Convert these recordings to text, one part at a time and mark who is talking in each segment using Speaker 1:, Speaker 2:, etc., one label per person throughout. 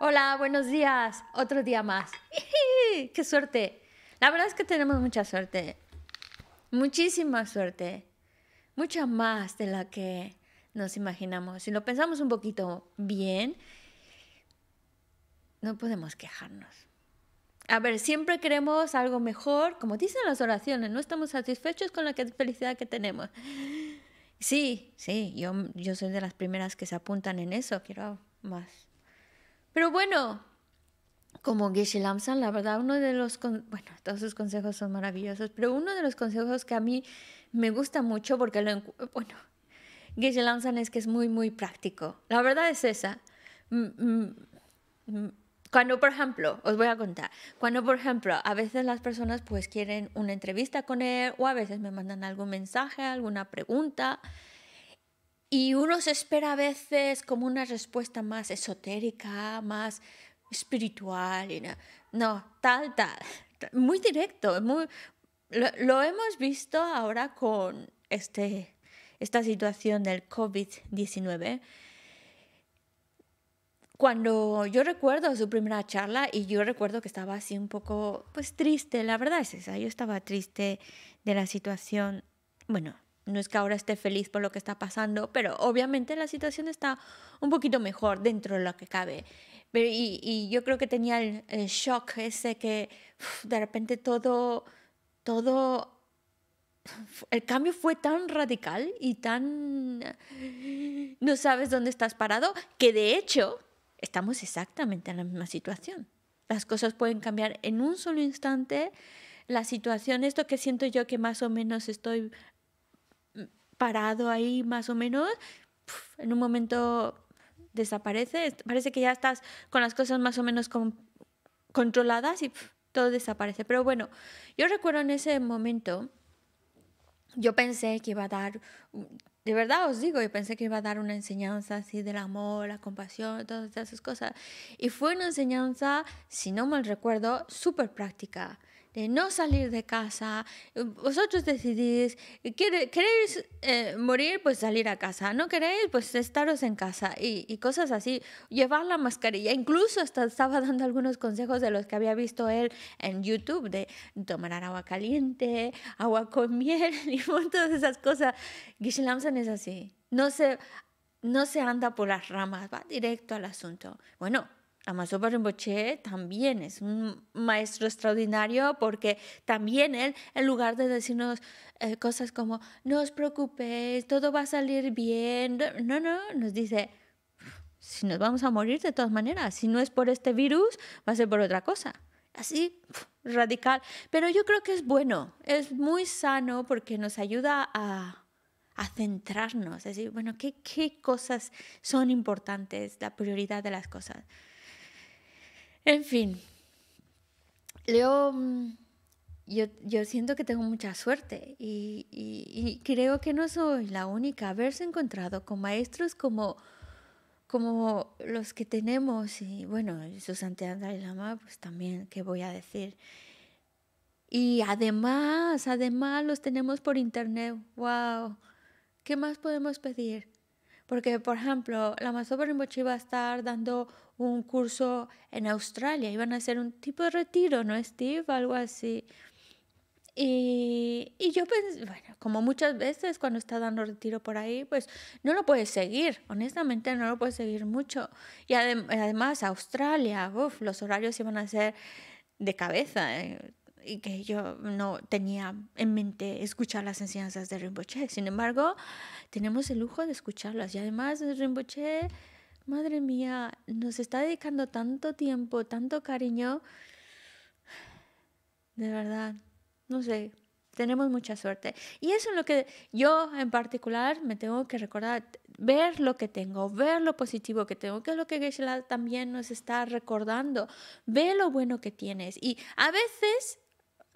Speaker 1: Hola, buenos días. Otro día más. ¡Qué suerte! La verdad es que tenemos mucha suerte. Muchísima suerte. Mucha más de la que nos imaginamos. Si lo pensamos un poquito bien, no podemos quejarnos. A ver, siempre queremos algo mejor, como dicen las oraciones, no estamos satisfechos con la felicidad que tenemos. Sí, sí, yo, yo soy de las primeras que se apuntan en eso, quiero más pero bueno, como Geshe Lamsan, la verdad, uno de los, bueno, todos sus consejos son maravillosos, pero uno de los consejos que a mí me gusta mucho porque lo, bueno, Geshe Lamsan es que es muy, muy práctico. La verdad es esa. Mm, mm, mm, cuando, por ejemplo, os voy a contar, cuando, por ejemplo, a veces las personas pues quieren una entrevista con él o a veces me mandan algún mensaje, alguna pregunta, y uno se espera a veces como una respuesta más esotérica, más espiritual. Y no, tal, tal. Muy directo. Muy, lo, hemos visto ahora con este, esta situación del COVID-19. Cuando yo recuerdo su primera charla y yo recuerdo que estaba así un poco pues triste, la verdad es esa, yo estaba triste de la situación, bueno, no es que ahora esté feliz por lo que está pasando, pero obviamente la situación está un poquito mejor dentro de lo que cabe. Pero, y, yo creo que tenía el, shock ese que de repente todo, todo el cambio fue tan radical y tan... No sabes dónde estás parado, que de hecho estamos exactamente en la misma situación. Las cosas pueden cambiar en un solo instante. La situación, esto que siento yo que más o menos estoy parado ahí más o menos, en un momento desaparece, parece que ya estás con las cosas más o menos controladas y todo desaparece. Pero bueno, yo recuerdo en ese momento, yo pensé que iba a dar, de verdad os digo, yo pensé que iba a dar una enseñanza así del amor, la compasión, todas esas cosas. Y fue una enseñanza, si no mal recuerdo, súper práctica no salir de casa. Eh, vosotros decidís, eh, queréis eh, morir, pues salir a casa. No queréis, pues estaros en casa. Y, cosas así. Llevar la mascarilla. Incluso estaba dando algunos consejos de los que había visto él en YouTube, de tomar agua caliente, agua con miel y todas esas cosas. es así. No se, no se anda por las ramas, va directo al asunto. Bueno, Amazo Rinpoche también es un maestro extraordinario porque también él, en lugar de decirnos eh, cosas como, no os preocupéis, todo va a salir bien, no, no, nos dice, si nos vamos a morir de todas maneras, si no es por este virus, va a ser por otra cosa. Así, radical. Pero yo creo que es bueno, es muy sano porque nos ayuda a, centrarnos, es decir, bueno, ¿qué, ¿qué cosas son importantes, la prioridad de las cosas? En fin, Leo, mm, yo, siento que tengo mucha suerte y, creo que no soy la única. Haberse encontrado con maestros como, como los que tenemos y, bueno, su santidad y Lama, pues también, ¿qué voy a decir? Y además, además los tenemos por internet. ¡Wow! ¿Qué más podemos pedir? Porque, por ejemplo, la Masoba Rinpoche iba a estar dando un curso en Australia. Iban a hacer un tipo de retiro, ¿no, Steve? Algo así. Y, y yo pensé, bueno, como muchas veces cuando está dando retiro por ahí, pues no lo puedes seguir, honestamente no lo puedes seguir mucho. Y además Australia, uf, los horarios iban a ser de cabeza, eh y que yo no tenía en mente escuchar las enseñanzas de Rinpoche. Sin embargo, tenemos el lujo de escucharlas y además Rinpoche, madre mía, nos está dedicando tanto tiempo, tanto cariño. De verdad, no sé, tenemos mucha suerte. Y eso es lo que yo en particular me tengo que recordar, ver lo que tengo, ver lo positivo que tengo, que es lo que geshe también nos está recordando, ve lo bueno que tienes. Y a veces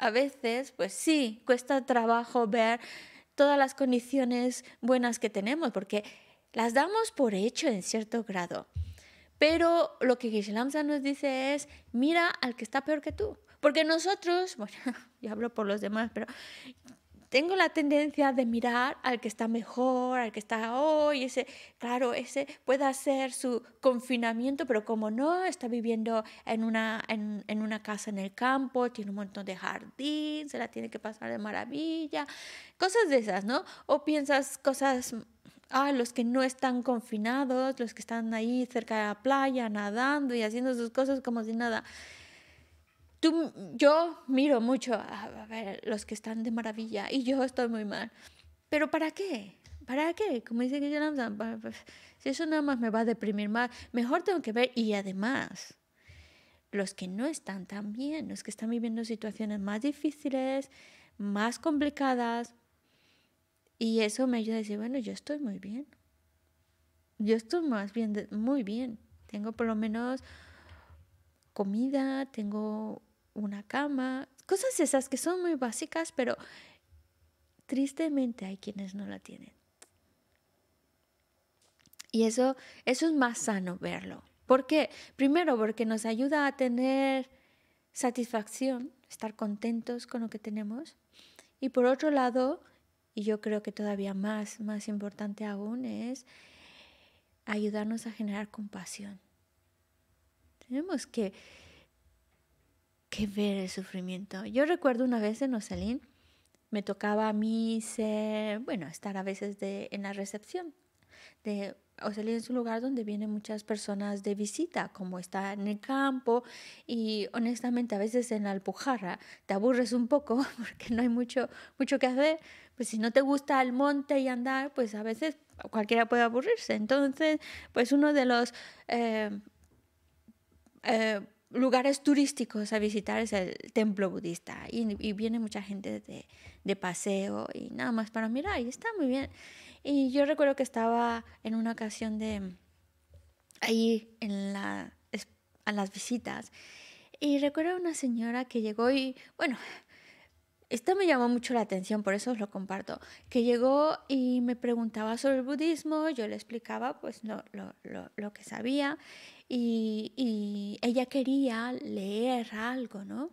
Speaker 1: a veces, pues sí, cuesta trabajo ver todas las condiciones buenas que tenemos, porque las damos por hecho en cierto grado. Pero lo que Gisela nos dice es, mira al que está peor que tú. Porque nosotros, bueno, yo hablo por los demás, pero tengo la tendencia de mirar al que está mejor, al que está hoy, oh, ese, claro, ese puede hacer su confinamiento, pero como no, está viviendo en una, en, en una casa en el campo, tiene un montón de jardín, se la tiene que pasar de maravilla, cosas de esas, ¿no? O piensas cosas ah, los que no están confinados, los que están ahí cerca de la playa nadando y haciendo sus cosas como si nada tú, yo miro mucho a, ver los que están de maravilla y yo estoy muy mal. Pero ¿para qué? ¿Para qué? Como dice que si eso nada más me va a deprimir más, mejor tengo que ver y además los que no están tan bien, los que están viviendo situaciones más difíciles, más complicadas. Y eso me ayuda a decir, bueno, yo estoy muy bien. Yo estoy más bien, muy bien. Tengo por lo menos comida, tengo una cama, cosas esas que son muy básicas, pero tristemente hay quienes no la tienen. Y eso, es más sano verlo. ¿Por qué? Primero, porque nos ayuda a tener satisfacción, estar contentos con lo que tenemos. Y por otro lado, y yo creo que todavía más, más importante aún, es ayudarnos a generar compasión. Tenemos que que ver el sufrimiento. Yo recuerdo una vez en Ocelín, me tocaba a mí bueno, estar a veces de, en la recepción. De, es un lugar donde vienen muchas personas de visita, como está en el campo y honestamente a veces en la Alpujarra te aburres un poco porque no hay mucho, mucho que hacer. Pues si no te gusta el monte y andar, pues a veces cualquiera puede aburrirse. Entonces, pues uno de los... Eh, eh, lugares turísticos a visitar es el templo budista y, viene mucha gente de, de, paseo y nada más para mirar y está muy bien. Y yo recuerdo que estaba en una ocasión de ahí en la, a las visitas y recuerdo a una señora que llegó y bueno, esto me llamó mucho la atención, por eso os lo comparto, que llegó y me preguntaba sobre el budismo, yo le explicaba pues lo, lo, lo que sabía y, ella quería leer algo, ¿no?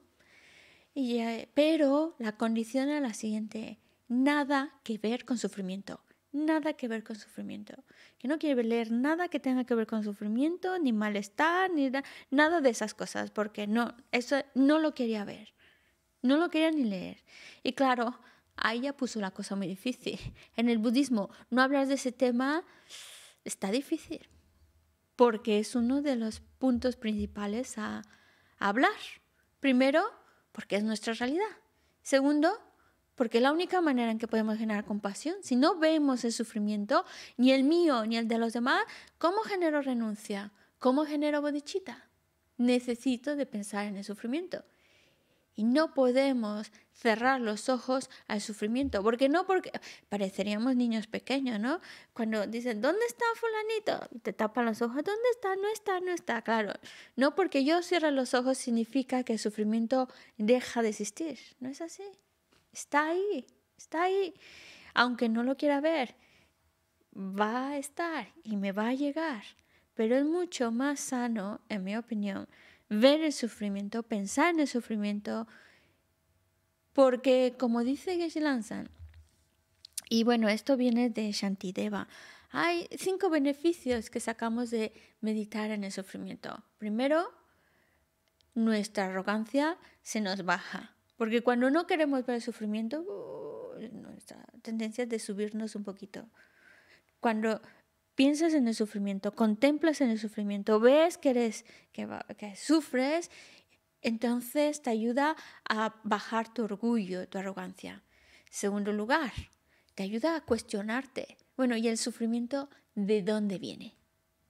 Speaker 1: Eh, pero la condición era la siguiente, nada que ver con sufrimiento, nada que ver con sufrimiento, que no quiere leer nada que tenga que ver con sufrimiento, ni malestar, ni nada de esas cosas, porque no, eso no lo quería ver, no lo quería ni leer. Y claro, ahí ya puso la cosa muy difícil. En el budismo, no hablar de ese tema está difícil porque es uno de los puntos principales a, hablar. Primero, porque es nuestra realidad. Segundo, porque es la única manera en que podemos generar compasión. Si no vemos el sufrimiento, ni el mío ni el de los demás, ¿cómo genero renuncia? ¿Cómo genero bodichita? Necesito de pensar en el sufrimiento. Y no podemos cerrar los ojos al sufrimiento, porque no porque pareceríamos niños pequeños, ¿no? Cuando dicen, ¿dónde está fulanito? Te tapan los ojos, ¿dónde está? No está, no está, claro. No porque yo cierre los ojos significa que el sufrimiento deja de existir, no es así. Está ahí, está ahí. Aunque no lo quiera ver, va a estar y me va a llegar. Pero es mucho más sano, en mi opinión, ver el sufrimiento, pensar en el sufrimiento, porque como dice Geshe Lanzan, y bueno, esto viene de Shantideva, hay cinco beneficios que sacamos de meditar en el sufrimiento. Primero, nuestra arrogancia se nos baja, porque cuando no queremos ver el sufrimiento, uh, nuestra tendencia es de subirnos un poquito. Cuando piensas en el sufrimiento, contemplas en el sufrimiento, ves que eres que, sufres, entonces te ayuda a bajar tu orgullo, tu arrogancia. Segundo lugar, te ayuda a cuestionarte. Bueno, ¿y el sufrimiento de dónde viene?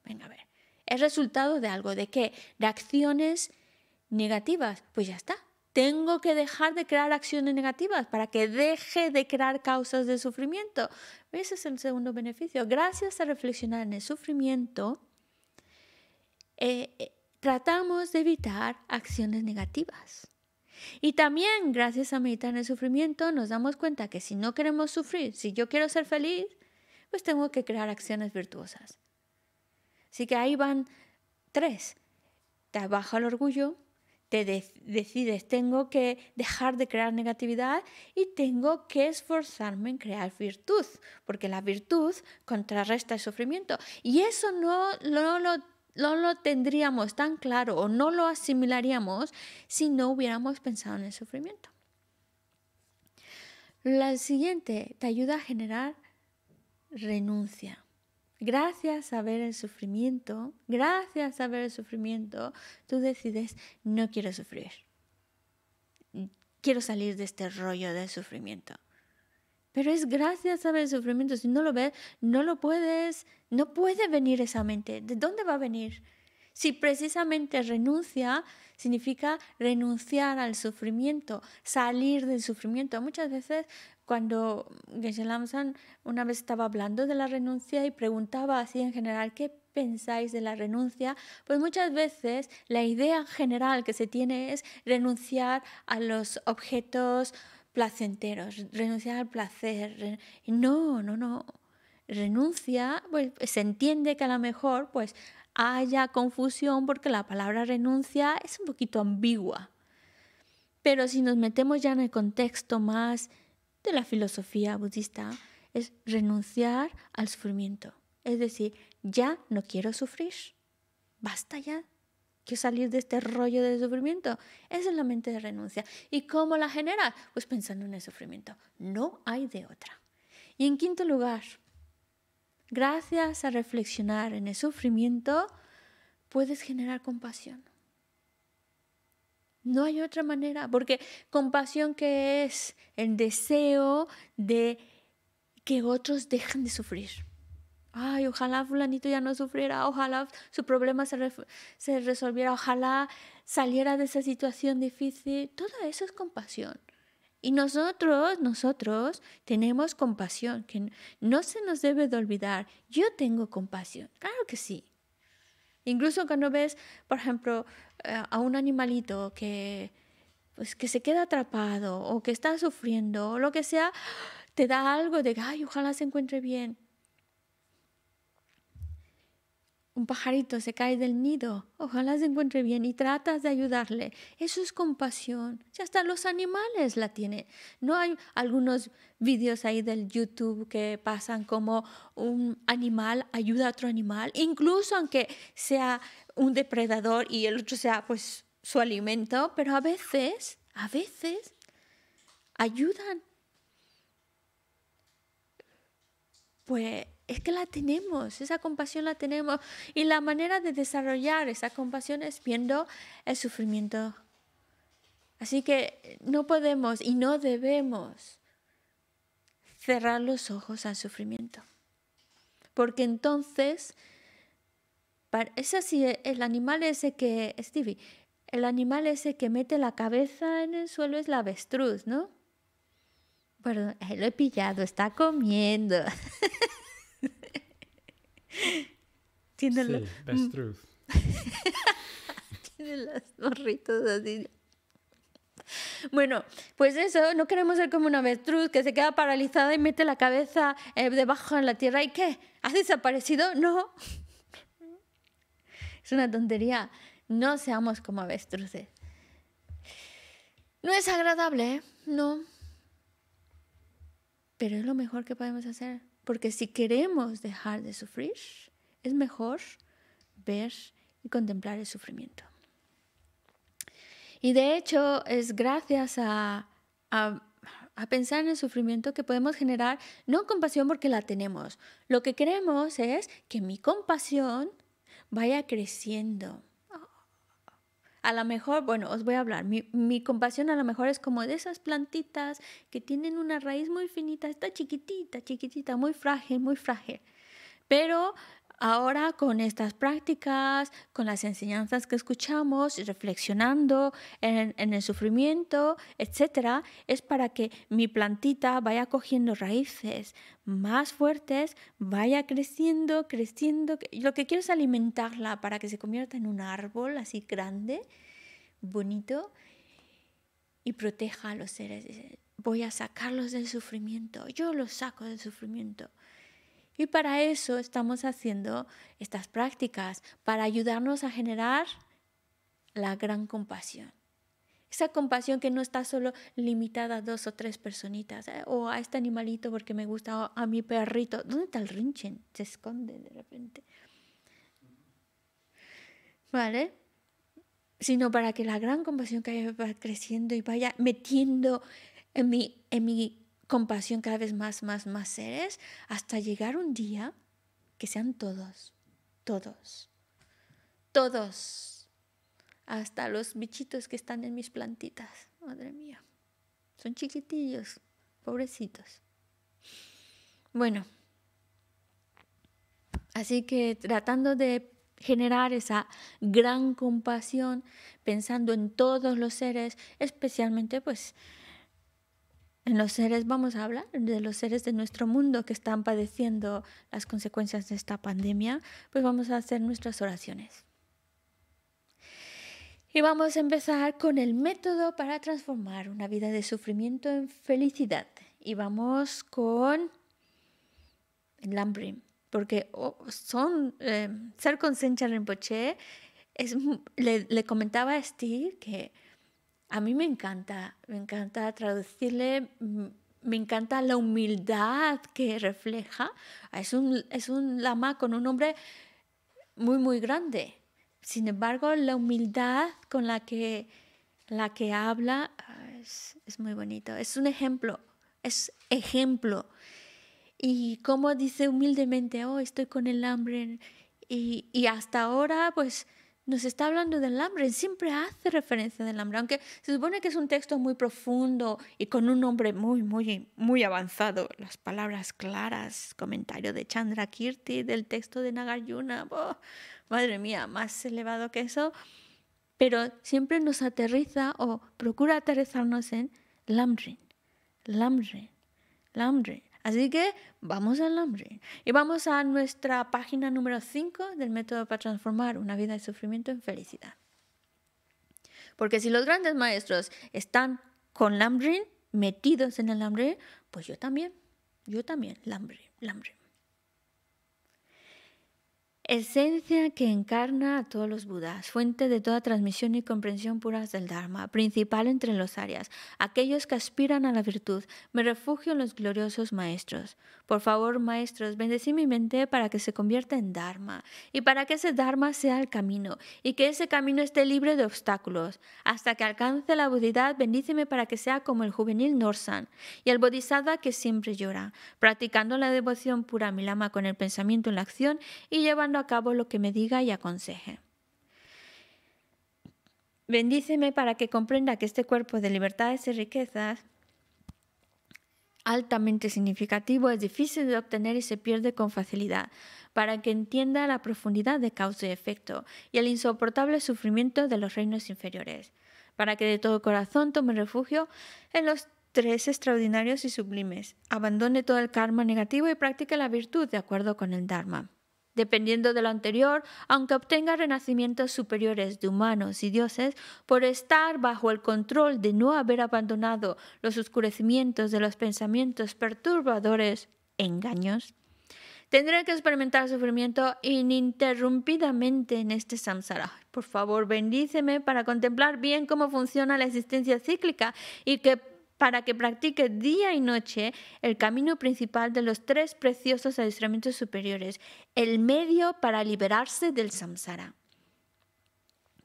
Speaker 1: Venga, a ver. Es resultado de algo, de qué? De acciones negativas. Pues ya está, tengo que dejar de crear acciones negativas para que deje de crear causas de sufrimiento. Ese es el segundo beneficio. Gracias a reflexionar en el sufrimiento, eh, eh, tratamos de evitar acciones negativas. Y también gracias a meditar en el sufrimiento nos damos cuenta que si no queremos sufrir, si yo quiero ser feliz, pues tengo que crear acciones virtuosas. Así que ahí van tres. Baja el orgullo, te decides, tengo que dejar de crear negatividad y tengo que esforzarme en crear virtud, porque la virtud contrarresta el sufrimiento. Y eso no, no lo tendríamos tan claro o no lo asimilaríamos si no hubiéramos pensado en el sufrimiento. La siguiente te ayuda a generar renuncia. Gracias a ver el sufrimiento, gracias a ver el sufrimiento, tú decides, no quiero sufrir. Quiero salir de este rollo del sufrimiento. Pero es gracias a ver el sufrimiento. Si no lo ves, no lo puedes, no puede venir esa mente. ¿De dónde va a venir? Si precisamente renuncia, significa renunciar al sufrimiento, salir del sufrimiento. Muchas veces cuando Geshe Lamsan una vez estaba hablando de la renuncia y preguntaba así en general, ¿qué pensáis de la renuncia? Pues muchas veces la idea general que se tiene es renunciar a los objetos placenteros, renunciar al placer. No, no, no. Renuncia, pues se entiende que a lo mejor pues haya confusión porque la palabra renuncia es un poquito ambigua. Pero si nos metemos ya en el contexto más de la filosofía budista es renunciar al sufrimiento. Es decir, ya no quiero sufrir. Basta ya. Quiero salir de este rollo de sufrimiento. Esa es la mente de renuncia. ¿Y cómo la genera? Pues pensando en el sufrimiento. No hay de otra. Y en quinto lugar, gracias a reflexionar en el sufrimiento, puedes generar compasión. No hay otra manera, porque compasión que es el deseo de que otros dejen de sufrir. Ay, ojalá fulanito ya no sufriera, ojalá su problema se, se resolviera, ojalá saliera de esa situación difícil. Todo eso es compasión. Y nosotros, nosotros tenemos compasión, que no se nos debe de olvidar. Yo tengo compasión, claro que sí. Incluso cuando ves, por ejemplo, eh, a un animalito que, pues, que se queda atrapado o que está sufriendo o lo que sea, te da algo de, ay, ojalá se encuentre bien. un pajarito se cae del nido, ojalá se encuentre bien y tratas de ayudarle. Eso es compasión. Ya hasta los animales la tienen. No hay algunos vídeos ahí del YouTube que pasan como un animal ayuda a otro animal, incluso aunque sea un depredador y el otro sea pues su alimento, pero a veces, a veces ayudan. Pues es que la tenemos, esa compasión la tenemos. Y la manera de desarrollar esa compasión es viendo el sufrimiento. Así que no podemos y no debemos cerrar los ojos al sufrimiento. Porque entonces, para, es así, el animal ese que, Stevie, el animal ese que mete la cabeza en el suelo es la avestruz, ¿no? Perdón, lo he pillado, está comiendo. Tiene los... Mm. Tiene así. Bueno, pues eso, no queremos ser como una avestruz que se queda paralizada y mete la cabeza eh, debajo en la tierra y ¿qué? ¿Has desaparecido? No. Es una tontería. No seamos como avestruces. No es agradable, ¿eh? No. Pero es lo mejor que podemos hacer. Porque si queremos dejar de sufrir, es mejor ver y contemplar el sufrimiento. Y de hecho es gracias a, pensar en el sufrimiento que podemos generar, no compasión porque la tenemos, lo que queremos es que mi compasión vaya creciendo a lo mejor, bueno, os voy a hablar, mi, compasión a lo mejor es como de esas plantitas que tienen una raíz muy finita, está chiquitita, chiquitita, muy frágil, muy frágil. Pero Ahora con estas prácticas, con las enseñanzas que escuchamos, reflexionando en, el sufrimiento, etc., es para que mi plantita vaya cogiendo raíces más fuertes, vaya creciendo, creciendo. Lo que quiero es alimentarla para que se convierta en un árbol así grande, bonito, y proteja a los seres. Voy a sacarlos del sufrimiento, yo los saco del sufrimiento. Y para eso estamos haciendo estas prácticas, para ayudarnos a generar la gran compasión. Esa compasión que no está solo limitada a dos o tres personitas, ¿eh? o a este animalito porque me gusta, o a mi perrito. ¿Dónde está el rinchen? Se esconde de repente. ¿Vale? Sino para que la gran compasión que vaya creciendo y vaya metiendo en mi, en mi compasión cada vez más, más, más seres, hasta llegar un día que sean todos, todos, todos, hasta los bichitos que están en mis plantitas, madre mía, son chiquitillos, pobrecitos. Bueno, así que tratando de generar esa gran compasión, pensando en todos los seres, especialmente pues en los seres vamos a hablar de los seres de nuestro mundo que están padeciendo las consecuencias de esta pandemia, pues vamos a hacer nuestras oraciones. Y vamos a empezar con el método para transformar una vida de sufrimiento en felicidad. Y vamos con el Lambrim, porque son, eh, ser con Sencha Rinpoche es, le comentaba a Steve que a mí me encanta, me encanta traducirle, me encanta la humildad que refleja. Es un, es un lama con un nombre muy, muy grande. Sin embargo, la humildad con la que, la que habla ah, es, muy bonito. Es un ejemplo, es ejemplo. Y como dice humildemente, oh, estoy con el hambre. y hasta ahora, pues nos está hablando del hambre, siempre hace referencia del hambre, aunque se supone que es un texto muy profundo y con un nombre muy, muy, muy avanzado, las palabras claras, comentario de Chandra Kirti del texto de Nagarjuna, madre mía, más elevado que eso, pero siempre nos aterriza o procura aterrizarnos en Lamrin, Lamrin, Lamrin. Así que vamos al Lambrin y vamos a nuestra página número 5 del método para transformar una vida de sufrimiento en felicidad. Porque si los grandes maestros están con Lambrin, metidos en el hambre, pues yo también, yo también, Lambrin, Lambrin. Esencia que encarna a todos los Budas, fuente de toda transmisión y comprensión puras del Dharma, principal entre los áreas, aquellos que aspiran a la virtud, me refugio en los gloriosos maestros. Por favor, maestros, bendecí mi mente para que se convierta en Dharma y para que ese Dharma sea el camino y que ese camino esté libre de obstáculos. Hasta que alcance la budidad, bendíceme para que sea como el juvenil Norsan y el bodhisattva que siempre llora, practicando la devoción pura a mi lama con el pensamiento en la acción y llevando a cabo lo que me diga y aconseje. Bendíceme para que comprenda que este cuerpo de libertades y riquezas altamente significativo, es difícil de obtener y se pierde con facilidad, para que entienda la profundidad de causa y efecto y el insoportable sufrimiento de los reinos inferiores, para que de todo corazón tome refugio en los tres extraordinarios y sublimes, abandone todo el karma negativo y practique la virtud de acuerdo con el Dharma dependiendo de lo anterior, aunque obtenga renacimientos superiores de humanos y dioses, por estar bajo el control de no haber abandonado los oscurecimientos de los pensamientos perturbadores, engaños, tendré que experimentar sufrimiento ininterrumpidamente en este samsara. Por favor, bendíceme para contemplar bien cómo funciona la existencia cíclica y que para que practique día y noche el camino principal de los tres preciosos adiestramientos superiores, el medio para liberarse del samsara.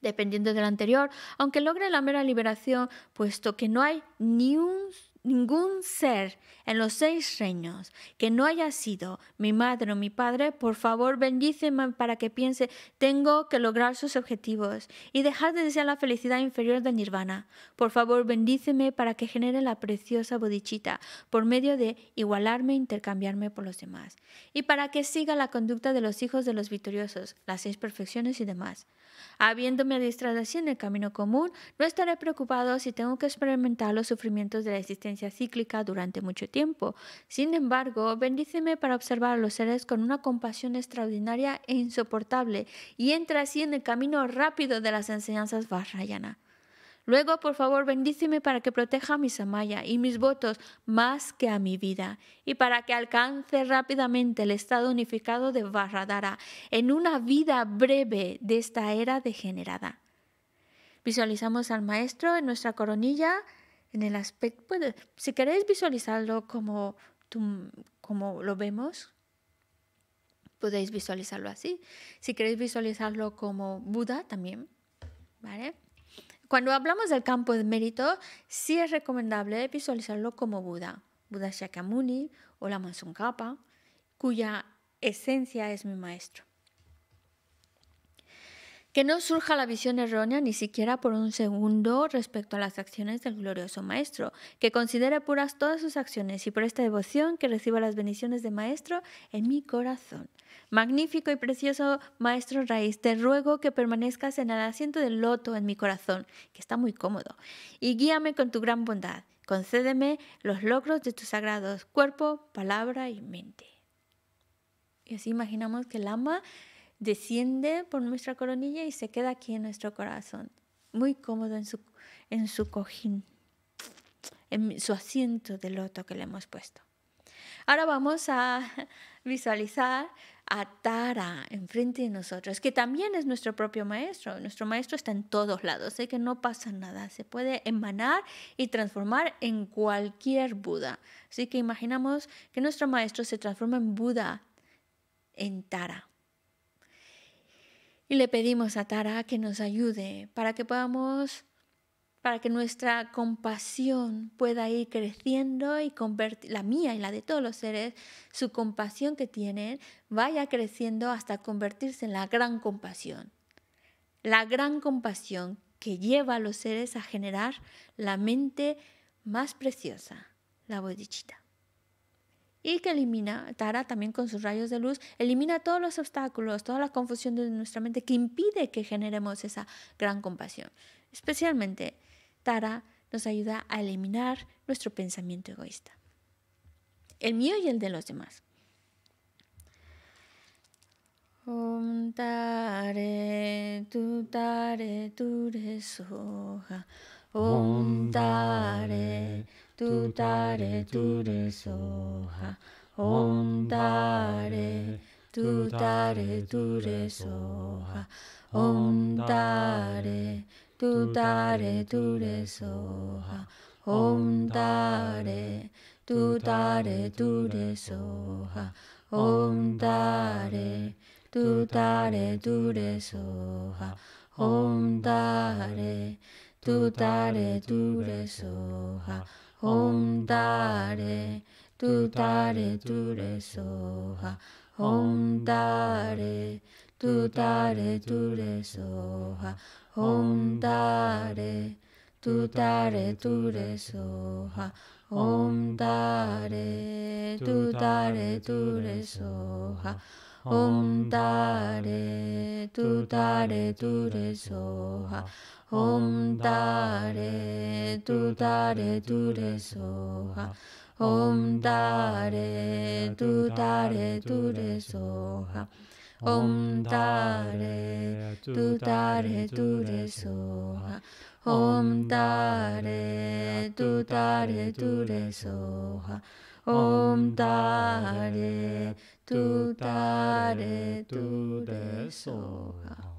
Speaker 1: Dependiendo del anterior, aunque logre la mera liberación, puesto que no hay ni un ningún ser en los seis reinos que no haya sido mi madre o mi padre, por favor bendíceme para que piense, tengo que lograr sus objetivos y dejar de desear la felicidad inferior de nirvana. Por favor bendíceme para que genere la preciosa bodichita por medio de igualarme e intercambiarme por los demás. Y para que siga la conducta de los hijos de los victoriosos, las seis perfecciones y demás. Habiéndome adiestrado así en el camino común, no estaré preocupado si tengo que experimentar los sufrimientos de la existencia cíclica durante mucho tiempo. Sin embargo, bendíceme para observar a los seres con una compasión extraordinaria e insoportable y entra así en el camino rápido de las enseñanzas Vajrayana. Luego, por favor, bendíceme para que proteja a mi samaya y mis votos más que a mi vida, y para que alcance rápidamente el estado unificado de Barradara en una vida breve de esta era degenerada. Visualizamos al maestro en nuestra coronilla, en el aspecto, si queréis visualizarlo como, como lo vemos, podéis visualizarlo así. Si queréis visualizarlo como Buda también, ¿vale? Cuando hablamos del campo de mérito, sí es recomendable visualizarlo como Buda, Buda Shakyamuni o la Kappa, cuya esencia es mi maestro. Que no surja la visión errónea ni siquiera por un segundo respecto a las acciones del glorioso Maestro, que considere puras todas sus acciones y por esta devoción que reciba las bendiciones de Maestro en mi corazón. Magnífico y precioso Maestro Raíz, te ruego que permanezcas en el asiento del loto en mi corazón, que está muy cómodo, y guíame con tu gran bondad. Concédeme los logros de tus sagrados cuerpo, palabra y mente. Y así imaginamos que el ama desciende por nuestra coronilla y se queda aquí en nuestro corazón, muy cómodo en su, cojín, en su asiento de loto que le hemos puesto. Ahora vamos a visualizar a Tara enfrente de nosotros, que también es nuestro propio maestro. Nuestro maestro está en todos lados, sé que no pasa nada, se puede emanar y transformar en cualquier Buda. Así que imaginamos que nuestro maestro se transforma en Buda, en Tara. Y le pedimos a Tara que nos ayude para que podamos, para que nuestra compasión pueda ir creciendo y convertir, la mía y la de todos los seres, su compasión que tienen vaya creciendo hasta convertirse en la gran compasión. La gran compasión que lleva a los seres a generar la mente más preciosa, la bodichita y que elimina, Tara también con sus rayos de luz, elimina todos los obstáculos, toda la confusión de nuestra mente que impide que generemos esa gran compasión. Especialmente, Tara nos ayuda a eliminar nuestro pensamiento egoísta, el mío y el de los demás. tu 두 달에 두레 소하 온 달에 두 달에 두레 소하 온 달에 두 달에 두레 소하 온 달에 두 달에 두레 소하 온 달에 두 달에 두레 소하 온 달에 두 달에 두레 소하 Om Dare Tu Dare Tu Re Soha Om Dare Tu Dare Tu Re Soha Om Dare Tu Dare Tu Re Soha Om Dare Tu Dare Tu Re Soha Om Dare Tu Dare Tu Re Soha 옴 다레 두 다레 두레소하 옴 다레 두 다레 두레소하 옴 다레 두 다레 두레소하 옴 다레 두 다레 두레소하 옴 다레 두 다레 두레소하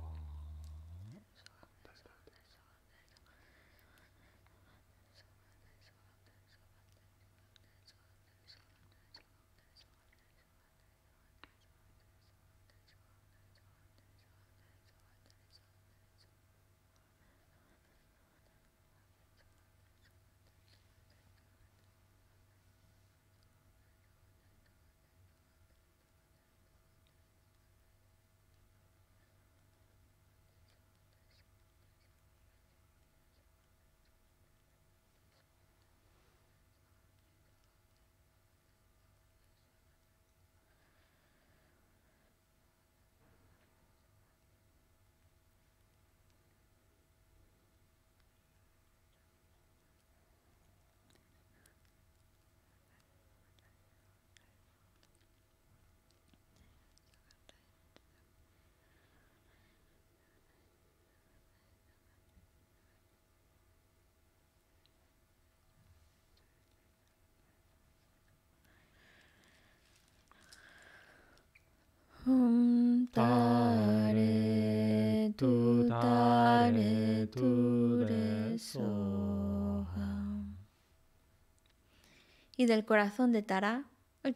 Speaker 1: Y del corazón de Tara,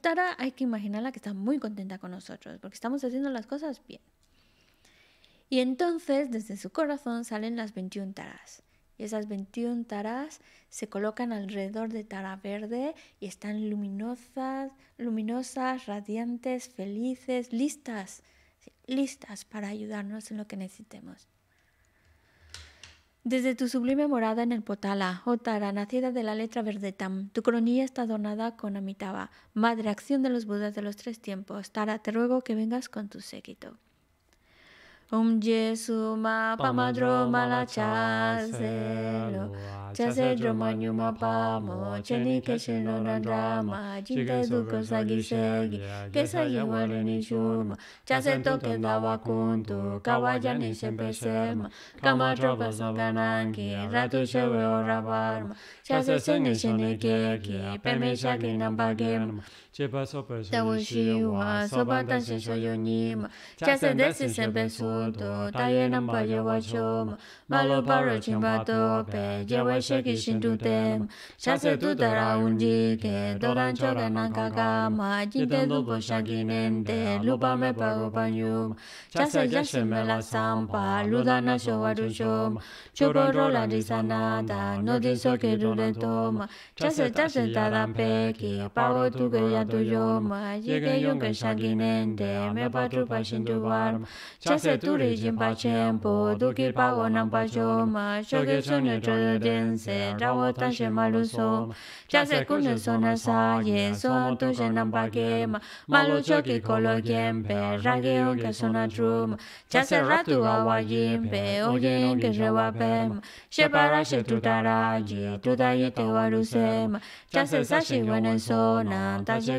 Speaker 1: Tara hay que imaginarla que está muy contenta con nosotros, porque estamos haciendo las cosas bien. Y entonces desde su corazón salen las 21 taras. Y esas 21 taras se colocan alrededor de Tara Verde y están luminosas, luminosas, radiantes, felices, listas listas para ayudarnos en lo que necesitemos. Desde tu sublime morada en el Potala, oh Tara nacida de la letra verdetam, tu coronilla está adornada con Amitaba, madre acción de los Budas de los tres tiempos. Tara, te ruego que vengas con tu séquito. Om Jesu ma pamadroma la chaselo
Speaker 2: Chasedroma
Speaker 1: nyuma pamo Cheni keshe no nandrama Jinte duko sagi segi Kesa yewale ni shuma Chasento kenda wakuntu Kawaja ni sempe sema Kama tropa sanganangi Ratu shewe ora varma
Speaker 2: Chasese ni
Speaker 1: shene keki Pemesha kinambagema Chepa sopa shi wa sopa dan shi sho yo ni ma. Chasa desi senpe su do, ta ye nam pa ye wa cho ma. Ma lo pa tu te ma. tu ra un ji ke, do cagama, cho nan ka te du po sha nen me pa go pa nyu
Speaker 2: ma. ya se me
Speaker 1: la sam pa, lu da na sho wa du sho ma. Cho po ro no di so ke du le to ma. Chasa chasa ta da pe ki, pa go tu ke ya tu yo ma ye ge yong gan sha gi nen de me pa tu pa shin tu wa ma
Speaker 2: cha se tu ri jin
Speaker 1: pa chen po du ki pa wo na pa jo ma sho ge chen ne zhe de den se ra wo tan she ma lu so cha se ku ne so na sa ye so tu je na pa ge ma ma lu cho ki ko lo gen pe ra ge yong ge so na tru ma cha se ra tu wa wa yin pe o ye ge je wa pe ma she pa ra she tu ta ra ji tu da ye te wa lu se ma cha se sa she wa ne so na ta je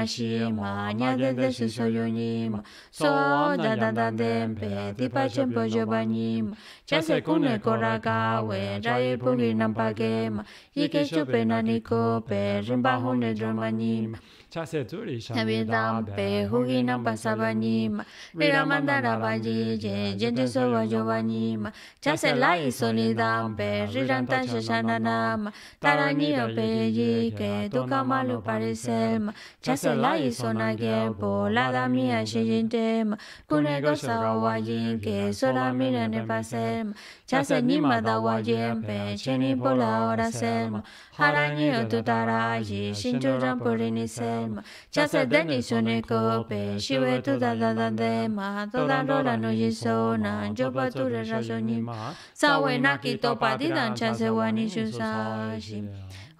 Speaker 1: shima nya de de si so yonim so da da da dem pe di pa chen po jo banim cha se kune koraka we jai pungi nam pa gem yike chupe naniko pe rimba hone dromanim chaseturi shamidam pe huginam pasabanima viramandara vajije yente sova yovanima chaselai solidam pe rirantan shashananama taraniro pe yike tukamalu pariselma chaselai sonage po ladamia shijintema kunego sawajin ke soramira nepasema chasenima dawajempe chenipola oraselma 하라니 어두다라 이신 주장 뿌리니 셀마 자세 되니 손에 고베 시외 두다다다데 마 도다로라 노지 소나 조바 두레라 소니 사외 나키 또 파디단 자세 와니 주사심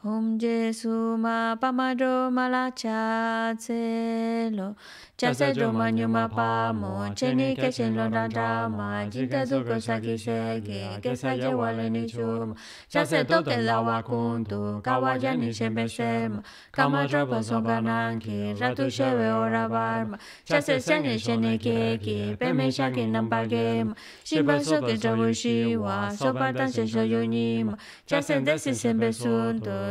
Speaker 1: Om Jesu ma pamado mala cha tse lo cha se do ma nyu ma pa mo che ni ke chen lo da da ma jin ta du ko sa ki se ge ke sa ye wa le ni chu
Speaker 2: cha se do ke
Speaker 1: la wa kun tu ka wa ni ma ka ma pa so ki ra tu she we ba ma cha se se ke ki pe me sha ki nam ba ge ma shi ba so ke ja wo shi wa so pa yo ni ma cha se de se be sun tu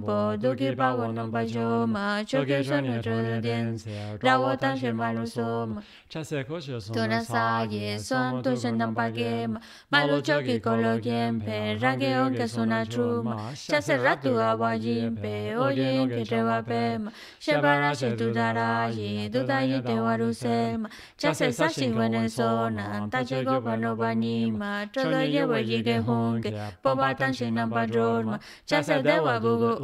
Speaker 1: 波，都给把我弄把酒嘛，就给少年做的点子，让我当些马路说嘛。多那啥也算，多些能把给嘛，马路就给过了点呗，让给我给送那出嘛，下次拉都阿我赢呗，我赢给这我呗嘛，先把那些都打拉赢，都打赢得我入塞嘛，下次啥新闻能说呢，大结果把那把你嘛，这个也我一个红给，不把当些能把做嘛，下次得我不过。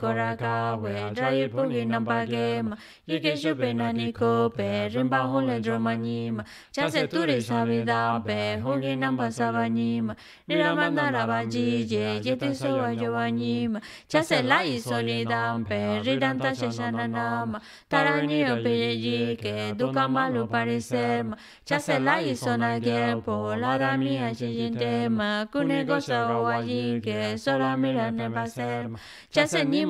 Speaker 1: koraka we drai y que gema yike shupe nani ko pe rinpa honle droma nima chase turi sabi da pe hongi nampa saba niramanda sowa pe ridanta sheshana tarani yo duka malu parisema chase ma sona gepo la dami ajijin tema wa ne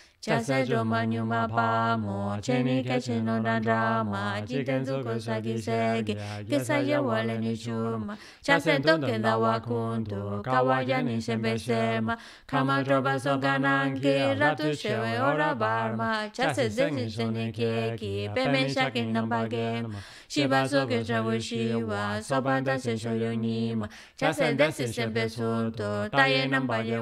Speaker 2: Chase Roma Nyuma Pamo, Cheni Kachino Nandrama, Jitenzu Kosagi Segi, Kisaya Wale
Speaker 1: Nishuma, wa Tokenda Wakundu, Kawayani Shembesema, Kama Roba Sogananki, Ratu Shewe Ora Barma, Chase Zenji Sheni Keki, Peme Shakin Nambagema,
Speaker 2: Shiba Soke Shawushiwa,
Speaker 1: Sobanda Sesho Yunima, Chase Desi Shembesunto, Taye Nambaye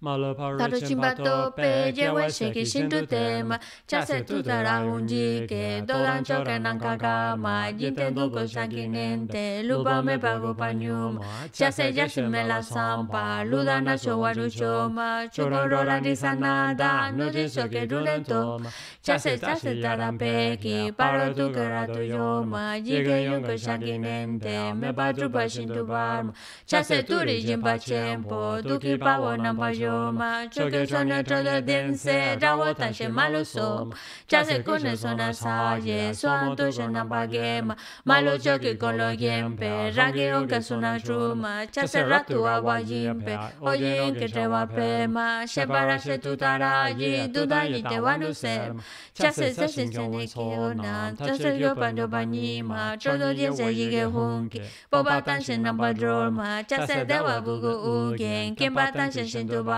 Speaker 1: Taru chimbato pe jewe tu shindu tema Chase tuta raunji ke dodan choke nankaka ma Jinten duko shanki nente lupa me pago panyuma Chase yashu me la sampa luda na showaru shoma Chukon rola ni sanada nuji shoke rulen toma Chase chase taran peki paro duke ratu yoma Jike yunko shanki nente me patrupa shindu barma Chase turi jimba chempo duki pavo non yoma yo macho que yo no te dé encejao tan se malo som chasé con eso na salles suamo tu con la pagema malo chico lo yempe rango que con na truma chasé ratu agua yempe hoy en que te va peema se para se tu taraje tu da yo te va no se chasé se sin yo ni so nada chasé yo para no bañima cholo yo se y que hongke por patan se na pagroma de wa bugo ugen que patan se se tu ba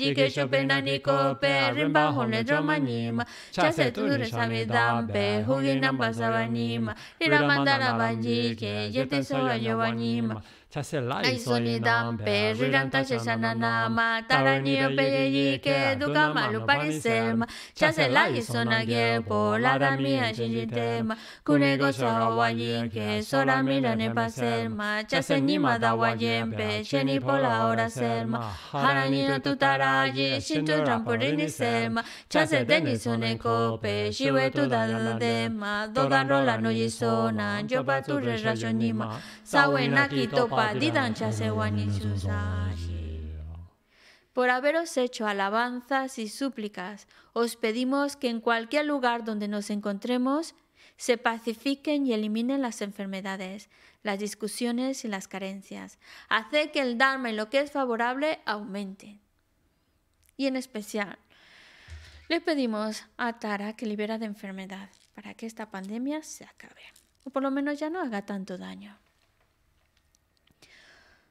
Speaker 1: yike shupen ni niko pe rimba hone droma nima chase ture samida pe hugi namba sawa nima riramanda na banji ya yete sowa yo nima chasela sonidampe, dam pe jiranta chasana nama tarani pe yi ke duka malu parisema isona ge pola da mi ajitema kune ke sora ne pasel ma chaseni ma da wajen pe pola ora selma harani no tutara ji shinto chase ko pe shiwe tu rola no yisona jo tu re rajonima por haberos hecho alabanzas y súplicas, os pedimos que en cualquier lugar donde nos encontremos, se pacifiquen y eliminen las enfermedades, las discusiones y las carencias. hace que el Dharma y lo que es favorable aumente. Y en especial, le pedimos a Tara que libera de enfermedad para que esta pandemia se acabe, o por lo menos ya no haga tanto daño.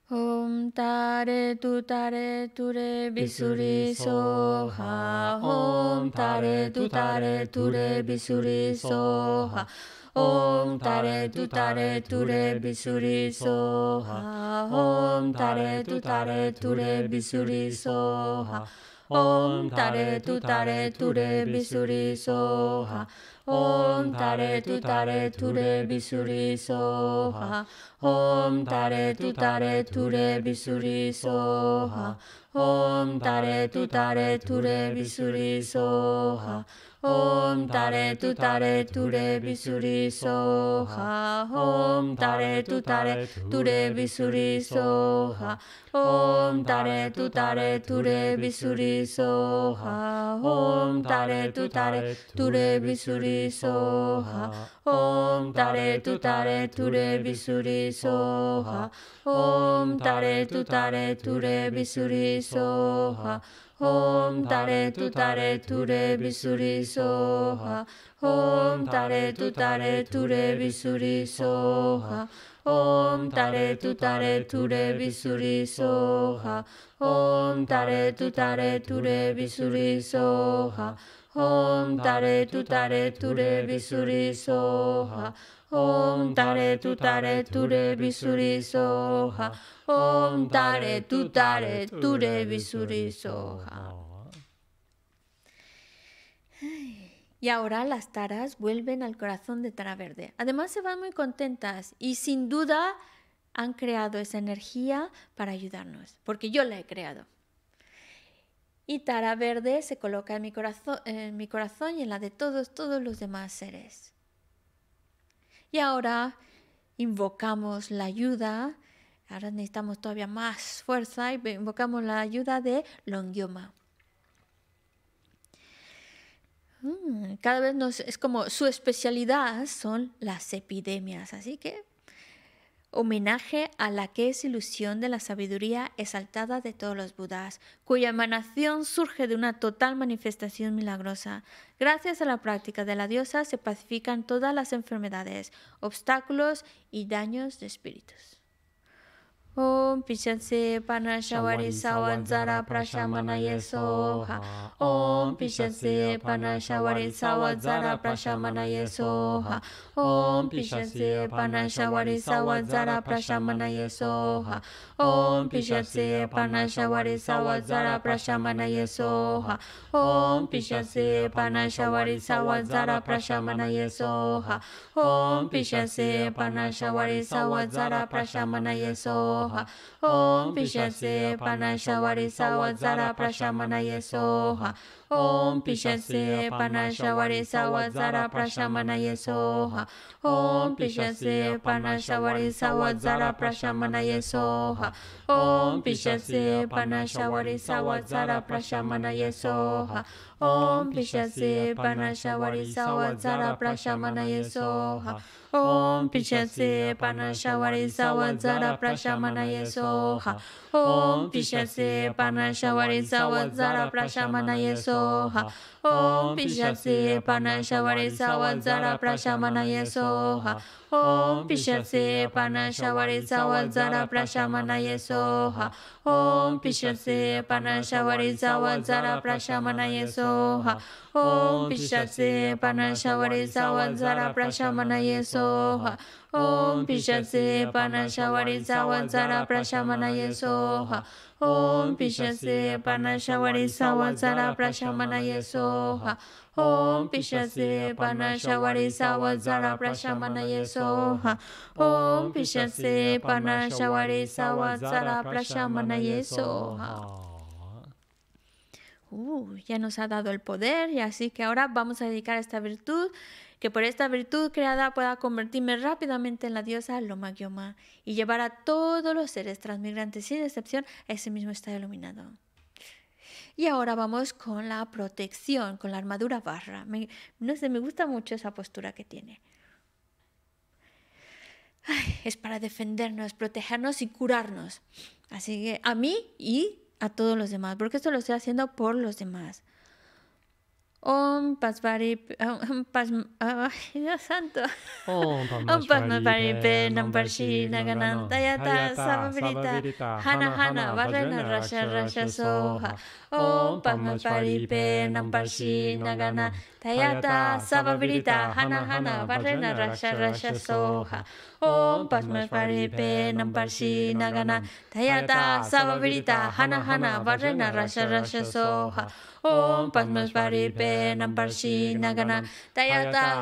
Speaker 1: Om tare tu tare ture bisuri soha. Om tare tu tare ture bisuri soha. Om tare tu tare ture bisuri soha. Om tare tu tare ture bisuri soha. Om tare tu tare ture bisuri soha. 옴 달에 두 달에 둘의 비수리 소하 옴 달에 두 달에 둘의 비수리 소하 옴 달에 두 달에 둘의 비수리 소하 Om tare tu tare ture bizuri soha Om tare tu ture bizuri soha Om tare tu tare ture bizuri soha Om tare tu tare ture bizuri soha Om tare tu ture bizuri soha Om tare tu tare ture bizuri soha Hom tare tu tare ture bisuri soha Hom tare tu tare ture bisuri soha Hom tare tu tare ture bisuri soha Hom tare tu tare ture soha Hom tare tu tare ture soha Om tare tu tare Om tu tare Y ahora las taras vuelven al corazón de Tara Verde. Además se van muy contentas y sin duda han creado esa energía para ayudarnos, porque yo la he creado. Y Tara Verde se coloca en mi corazón, en mi corazón y en la de todos, todos los demás seres. Y ahora invocamos la ayuda, ahora necesitamos todavía más fuerza y invocamos la ayuda de Longyoma. Mm, cada vez es como su especialidad son las epidemias, así que Homenaje a la que es ilusión de la sabiduría exaltada de todos los Budas, cuya emanación surge de una total manifestación milagrosa. Gracias a la práctica de la diosa se pacifican todas las enfermedades, obstáculos y daños de espíritus. ॐ पिशसे पनशवरि सवज्जरा प्रशमनय सोहा ॐ पिशसे पनशवरि सवज्जरा प्रशमनय सोहा ॐ पिशसे पनशवरि सवज्जरा प्रशमनय सोहा ॐ पिशसे पनशवरि सवज्जरा प्रशमनय सोहा ॐ पिशसे पनशवरि सवज्जरा प्रशमनय सोहा ॐ पिशसे पनशवरि सवज्जरा प्रशमनय सोहा स्वाहा ॐ पिशसे पनशवरि सवत्सर प्रशमनय स्वाहा ॐ पिशस्य पनशवरे सवत्सर प्रशमनय सोः ॐ पिशस्य पनशवरे सवत्सर प्रशमनय सोः ॐ पिशस्य पनशवरे सवत्सर प्रशमनय सोः ॐ पिशस्य पनशवरे सवत्सर प्रशमनय सोः ॐ पिशस्य पनशवरे सवत्सर प्रशमनय सोः ॐ पिशसे पनशवरेचा वजारा प्रशामनाय सोहा ॐ पिशसे पनशवरेचा वजारा प्रशामनाय सोहा ॐ पिशसे पनशवरेचा वजारा प्रशामनाय सोहा ॐ पिशसे पनशवरेचा वजारा प्रशामनाय सोहा ॐ पिशसे पनशवरेचा वजारा प्रशामनाय Soha Om pishase panashavadi savachara prashamana yeso ha Om pishase panashavadi savachara prashamana yeso ha Om pishase panashavadi savachara prashamana yeso Om pishase panashavadi savachara prashamana yeso ya nos ha dado el poder y así que ahora vamos a dedicar esta virtud que por esta virtud creada pueda convertirme rápidamente en la diosa Loma Gyoma y llevar a todos los seres transmigrantes sin excepción a ese mismo estado iluminado. Y ahora vamos con la protección, con la armadura barra. Me, no sé, me gusta mucho esa postura que tiene. es para defendernos, protegernos y curarnos. Así que a mí y a todos los demás, porque esto lo estoy haciendo por los demás. Om Pasvari, Om Pas, Dios santo. Om Pasvari, Pe Naganan, Dayata, Hana Hana, Varena, Rasha, Rasha, Soha. Om Pasvari, Pe PARSHI Naganan, Hana Hana, Hana Hana, Hana Hana, Hana Hana, Nagana, Nagana, Nagana, タヤタサバビリタハナハナバレナラシャラシャソーハオンパスマパリペナンパシナガナタヤ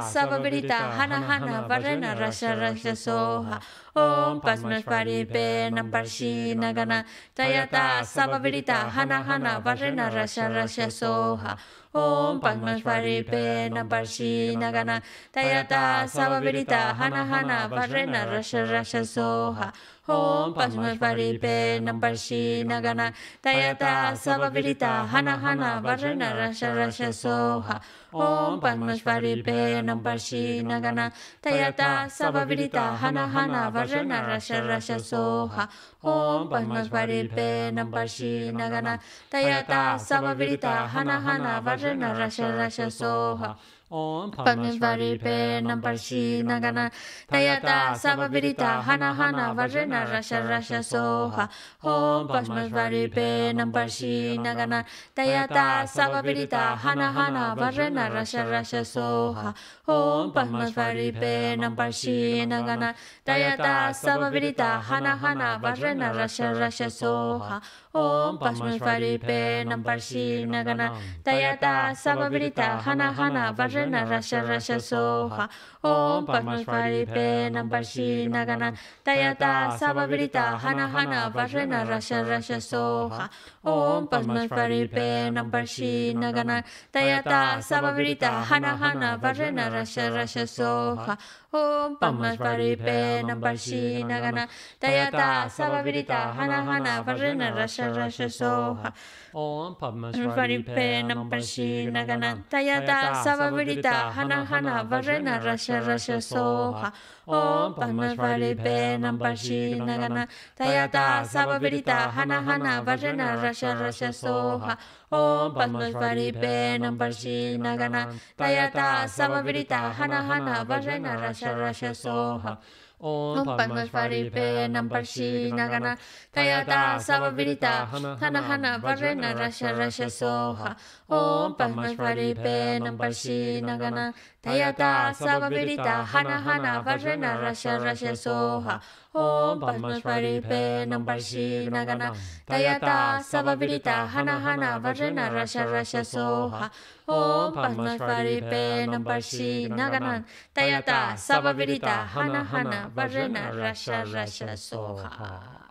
Speaker 1: タサバビリタハナハナバレナラシャラシャソーハオンパスマパリペナンパシナガナタヤタサバビリタハナハナバレナラシャラシャソーハオンパスマパリペナンパシナガナタヤタサバビリタハナハナバレナラシャラシャソーハ Om Pangmasvari Penam Parshi Nagana Tayata Savavirita Hana Hana Varena Rasha Rasha Soha Om Pashmasvaripe Namparshi Nagana Tayata Savavirita Hana Hana Vajrana Rasha Rasha Soha Om Pashmasvaripe Namparshi Nagana Tayata Savavirita Hana Hana Vajrana Rasha Rasha Soha Om Pashmasvaripe Namparshi Nagana Tayata Savavirita Hana Hana Vajrana Rasha Rasha Soha Om Pamimvari Penam Parshi Nagana Tayata Savavirita Hana Hana Vajrana Rasha Rasha Soha Om Pamimvari Penam Parshi Nagana Tayata Savavirita Hana Hana Vajrana Rasha Rasha Soha Om Pamimvari Penam Parshi Nagana Tayata Savavirita Hana Hana Vajrana Rasha Rasha Soha ॐ पश्मस्वरूपे नं पर्षि नगन तयता सववृता हन हन वर्णरश रश सोहा Om Padma Swari Pe Nam Parshi Nagana Dayata Sabha Virita Hana Hana Vajrena Rasha Rasha Soha Om Padma Swari Pe Nam Parshi Nagana Dayata Sabha Virita Hana Hana Vajrena Rasha Rasha Soha Om Padma Swari Pe Nam Parshi Nagana Dayata Sabha Virita Hana Hana Vajrena Rasha Rasha Soha on pamashvaripe nampashi nagana tayata savavrita hana hana varena rasha rasha soha on pamashvaripe nampashi nagana tayata savavrita hana hana varena rasha rasha soha on pamashvaripe nampashi r nagana tayata savavrita hana hana varena rasha rasha soha on parmasvari pe nam parshi nagana tayata sabavirita hana hana varena rasha rasha soha Om Pahmas p r a r i p e Nampashi r Nagana Tayata s a b a v i r i t a Hana Hana Vajrana Rasha Rasha Soha Om Pahmas p r a r i p e Nampashi r Nagana Tayata s a b a v i r i t a Hana Hana Vajrana Rasha Rasha Soha Om Pahmas p r a r i p e Nampashi r Nagana Tayata s a b a v i r i t a Hana Hana Vajrana Rasha Rasha Soha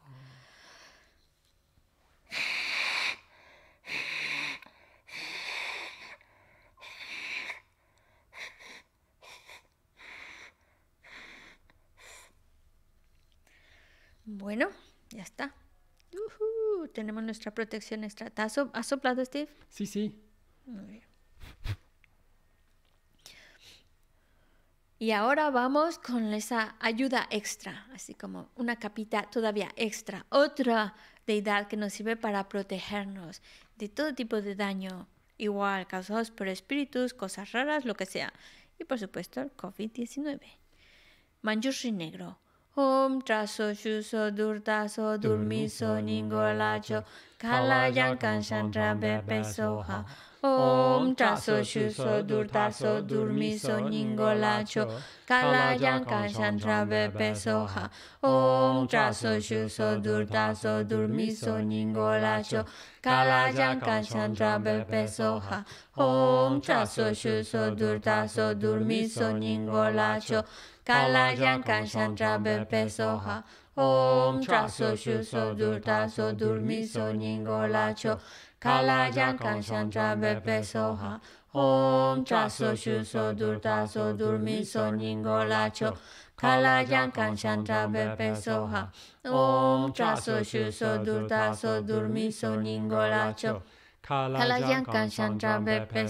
Speaker 1: Bueno, ya está. Tenemos nuestra protección extra. ¿Has, soplado, Steve? Sí, sí. Muy bien. Y ahora vamos con esa ayuda extra, así como una capita todavía extra, otra deidad que nos sirve para protegernos de todo tipo de daño, igual causados por espíritus, cosas raras, lo que sea. Y por supuesto el COVID-19. Manjushri negro, Om traso shuso durtaso durmiso ningolacho kalayan kansan rabepe soha. Om traso shuso durtaso durmiso ningolacho kalayan kansan rabepe soha. Om traso shuso durtaso durmiso ningolacho kalayan kansan rabepe soha. Om traso shuso durtaso durmiso ningolacho कालाजां कांशां चा बेपे ओम चा सो शु सो दूर ता दूर मी निंगो लाचो कालाजां कांशां चा बेपे ओम चा शु सो दूर ता दूर मी निंगो लाचो कालाजां कांशां चा बेपे ओम चा शु सो दूर ता दूर मी निंगो लाचो कालाजां कांशां चा बेपे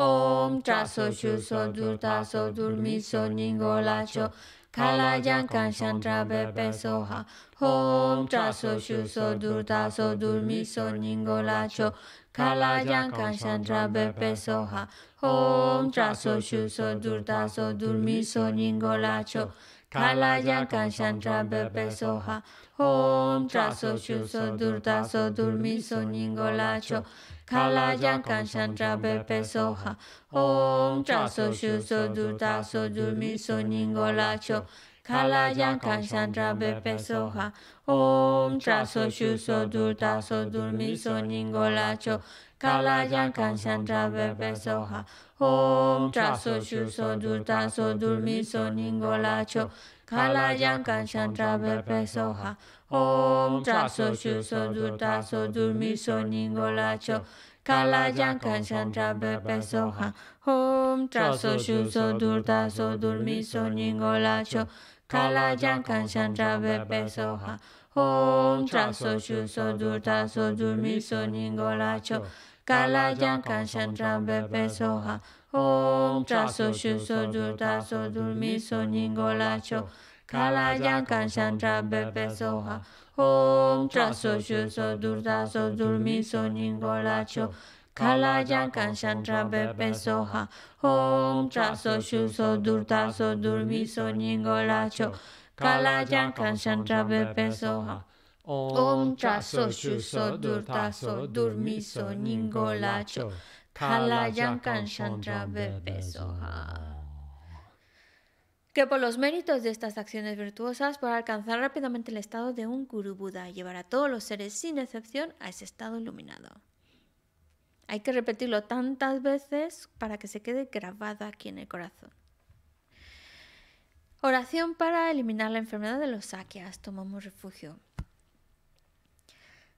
Speaker 1: Om chaso shuso durtaso durmiso ningolacho Calayan kanshan trabe pesoha. Om chaso shuso durtaso durmiso ningolacho Calayan kanshan trabe pesoha. Om chaso shuso durtaso durmiso ningolacho Calayan kanshan trabe pesoha. Om chaso shuso durtaso ningolacho Kala Jankan Chandra Bepe Soha Om cha So Shu So Du ta So Du Mi So Ningo La Cho Kala Jankan Chandra Bepe Soha Om cha So Shu So Du ta So Du Mi So Ningo La Cho Kala Jankan Chandra Bepe Soha Om cha So Shu So Du ta So Du Mi So Ningo La Cho Kala Jankan Chandra Bepe Soha Om chaso shu so du ta so du mi so ningo la cho kala jan kan san tra be pe so ha Om chaso shu so du ta so du mi so ningo la cho kala jan kan san tra be pe so ha Om chaso shu so du ta so du mi so ningo la cho kala jan kan san tra be pe so ha Om chaso shu so du ta so du mi so ningo la cho Kalajan kanshan trabe pesoha. Om traso shu so durda so durmi so ningolacho. Kalajan kanshan trabe pesoha. Om traso shu so durda so durmi so ningolacho. Kalajan kanshan trabe pesoha. Om traso shu so durda so durmi so ningolacho. Kalajan kanshan trabe pesoha. que por los méritos de estas acciones virtuosas podrá alcanzar rápidamente el estado de un Guru Buda y llevar a todos los seres sin excepción a ese estado iluminado. Hay que repetirlo tantas veces para que se quede grabado aquí en el corazón. Oración para eliminar la enfermedad de los saqueas. Tomamos refugio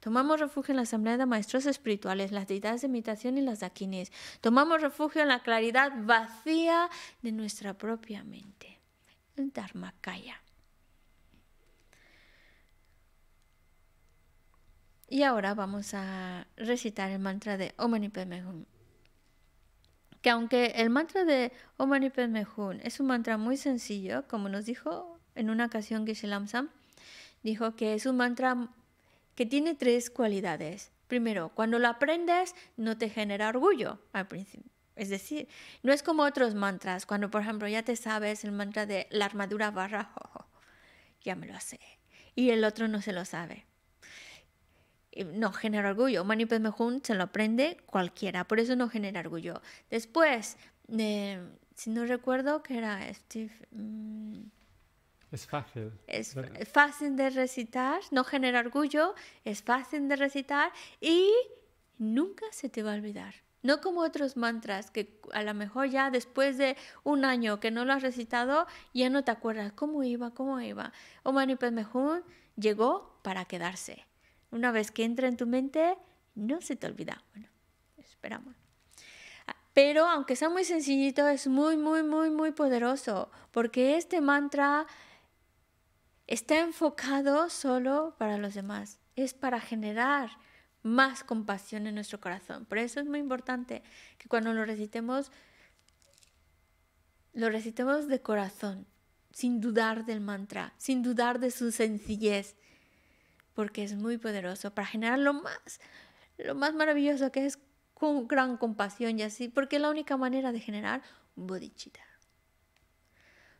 Speaker 1: Tomamos refugio en la asamblea de maestros espirituales, las deidades de imitación y las dakinis. Tomamos refugio en la claridad vacía de nuestra propia mente. El kaya. Y ahora vamos a recitar el mantra de Omani y Que aunque el mantra de Omani Padme es un mantra muy sencillo, como nos dijo en una ocasión Geshe Sam, dijo que es un mantra que tiene tres cualidades. Primero, cuando lo aprendes no te genera orgullo al principio. Es decir, no es como otros mantras, cuando por ejemplo ya te sabes el mantra de la armadura barra, ya me lo sé, y el otro no se lo sabe. No genera orgullo. Mani Padme se lo aprende cualquiera, por eso no genera orgullo. Después, eh, si no recuerdo que era Steve. Mm, es fácil. Es fácil de recitar, no genera orgullo, es fácil de recitar y nunca se te va a olvidar. No como otros mantras que a lo mejor ya después de un año que no lo has recitado, ya no te acuerdas cómo iba, cómo iba. O Mani Padme Hum llegó para quedarse. Una vez que entra en tu mente, no se te olvida. Bueno, esperamos. Ah, pero aunque sea muy sencillito, es muy, muy, muy, muy poderoso, porque este mantra está enfocado solo para los demás, es para generar más compasión en nuestro corazón. Por eso es muy importante que cuando lo recitemos, lo recitemos de corazón, sin dudar del mantra, sin dudar de su sencillez, porque es muy poderoso para generar lo más, lo más maravilloso que es con gran compasión y así, porque es la única manera de generar bodhicitta.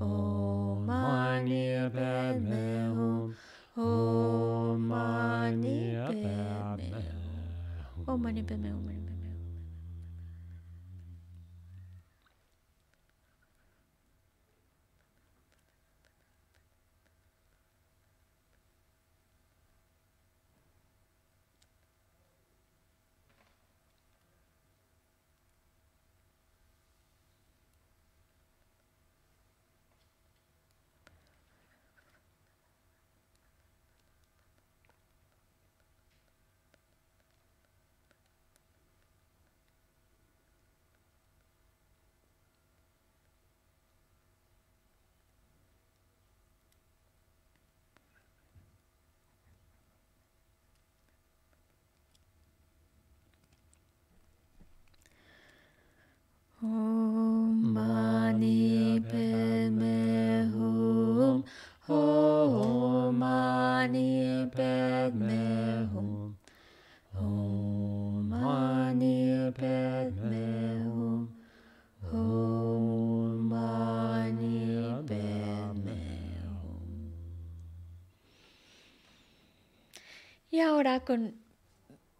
Speaker 1: Omani Padme Hum. Omani Padme Hum. Omani Padme Hum.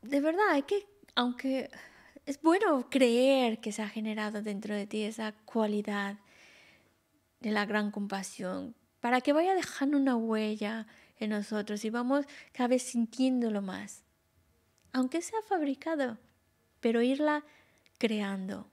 Speaker 1: De verdad, hay que, aunque es bueno creer que se ha generado dentro de ti esa cualidad de la gran compasión, para que vaya dejando una huella en nosotros y vamos cada vez sintiéndolo más, aunque sea fabricado, pero irla creando.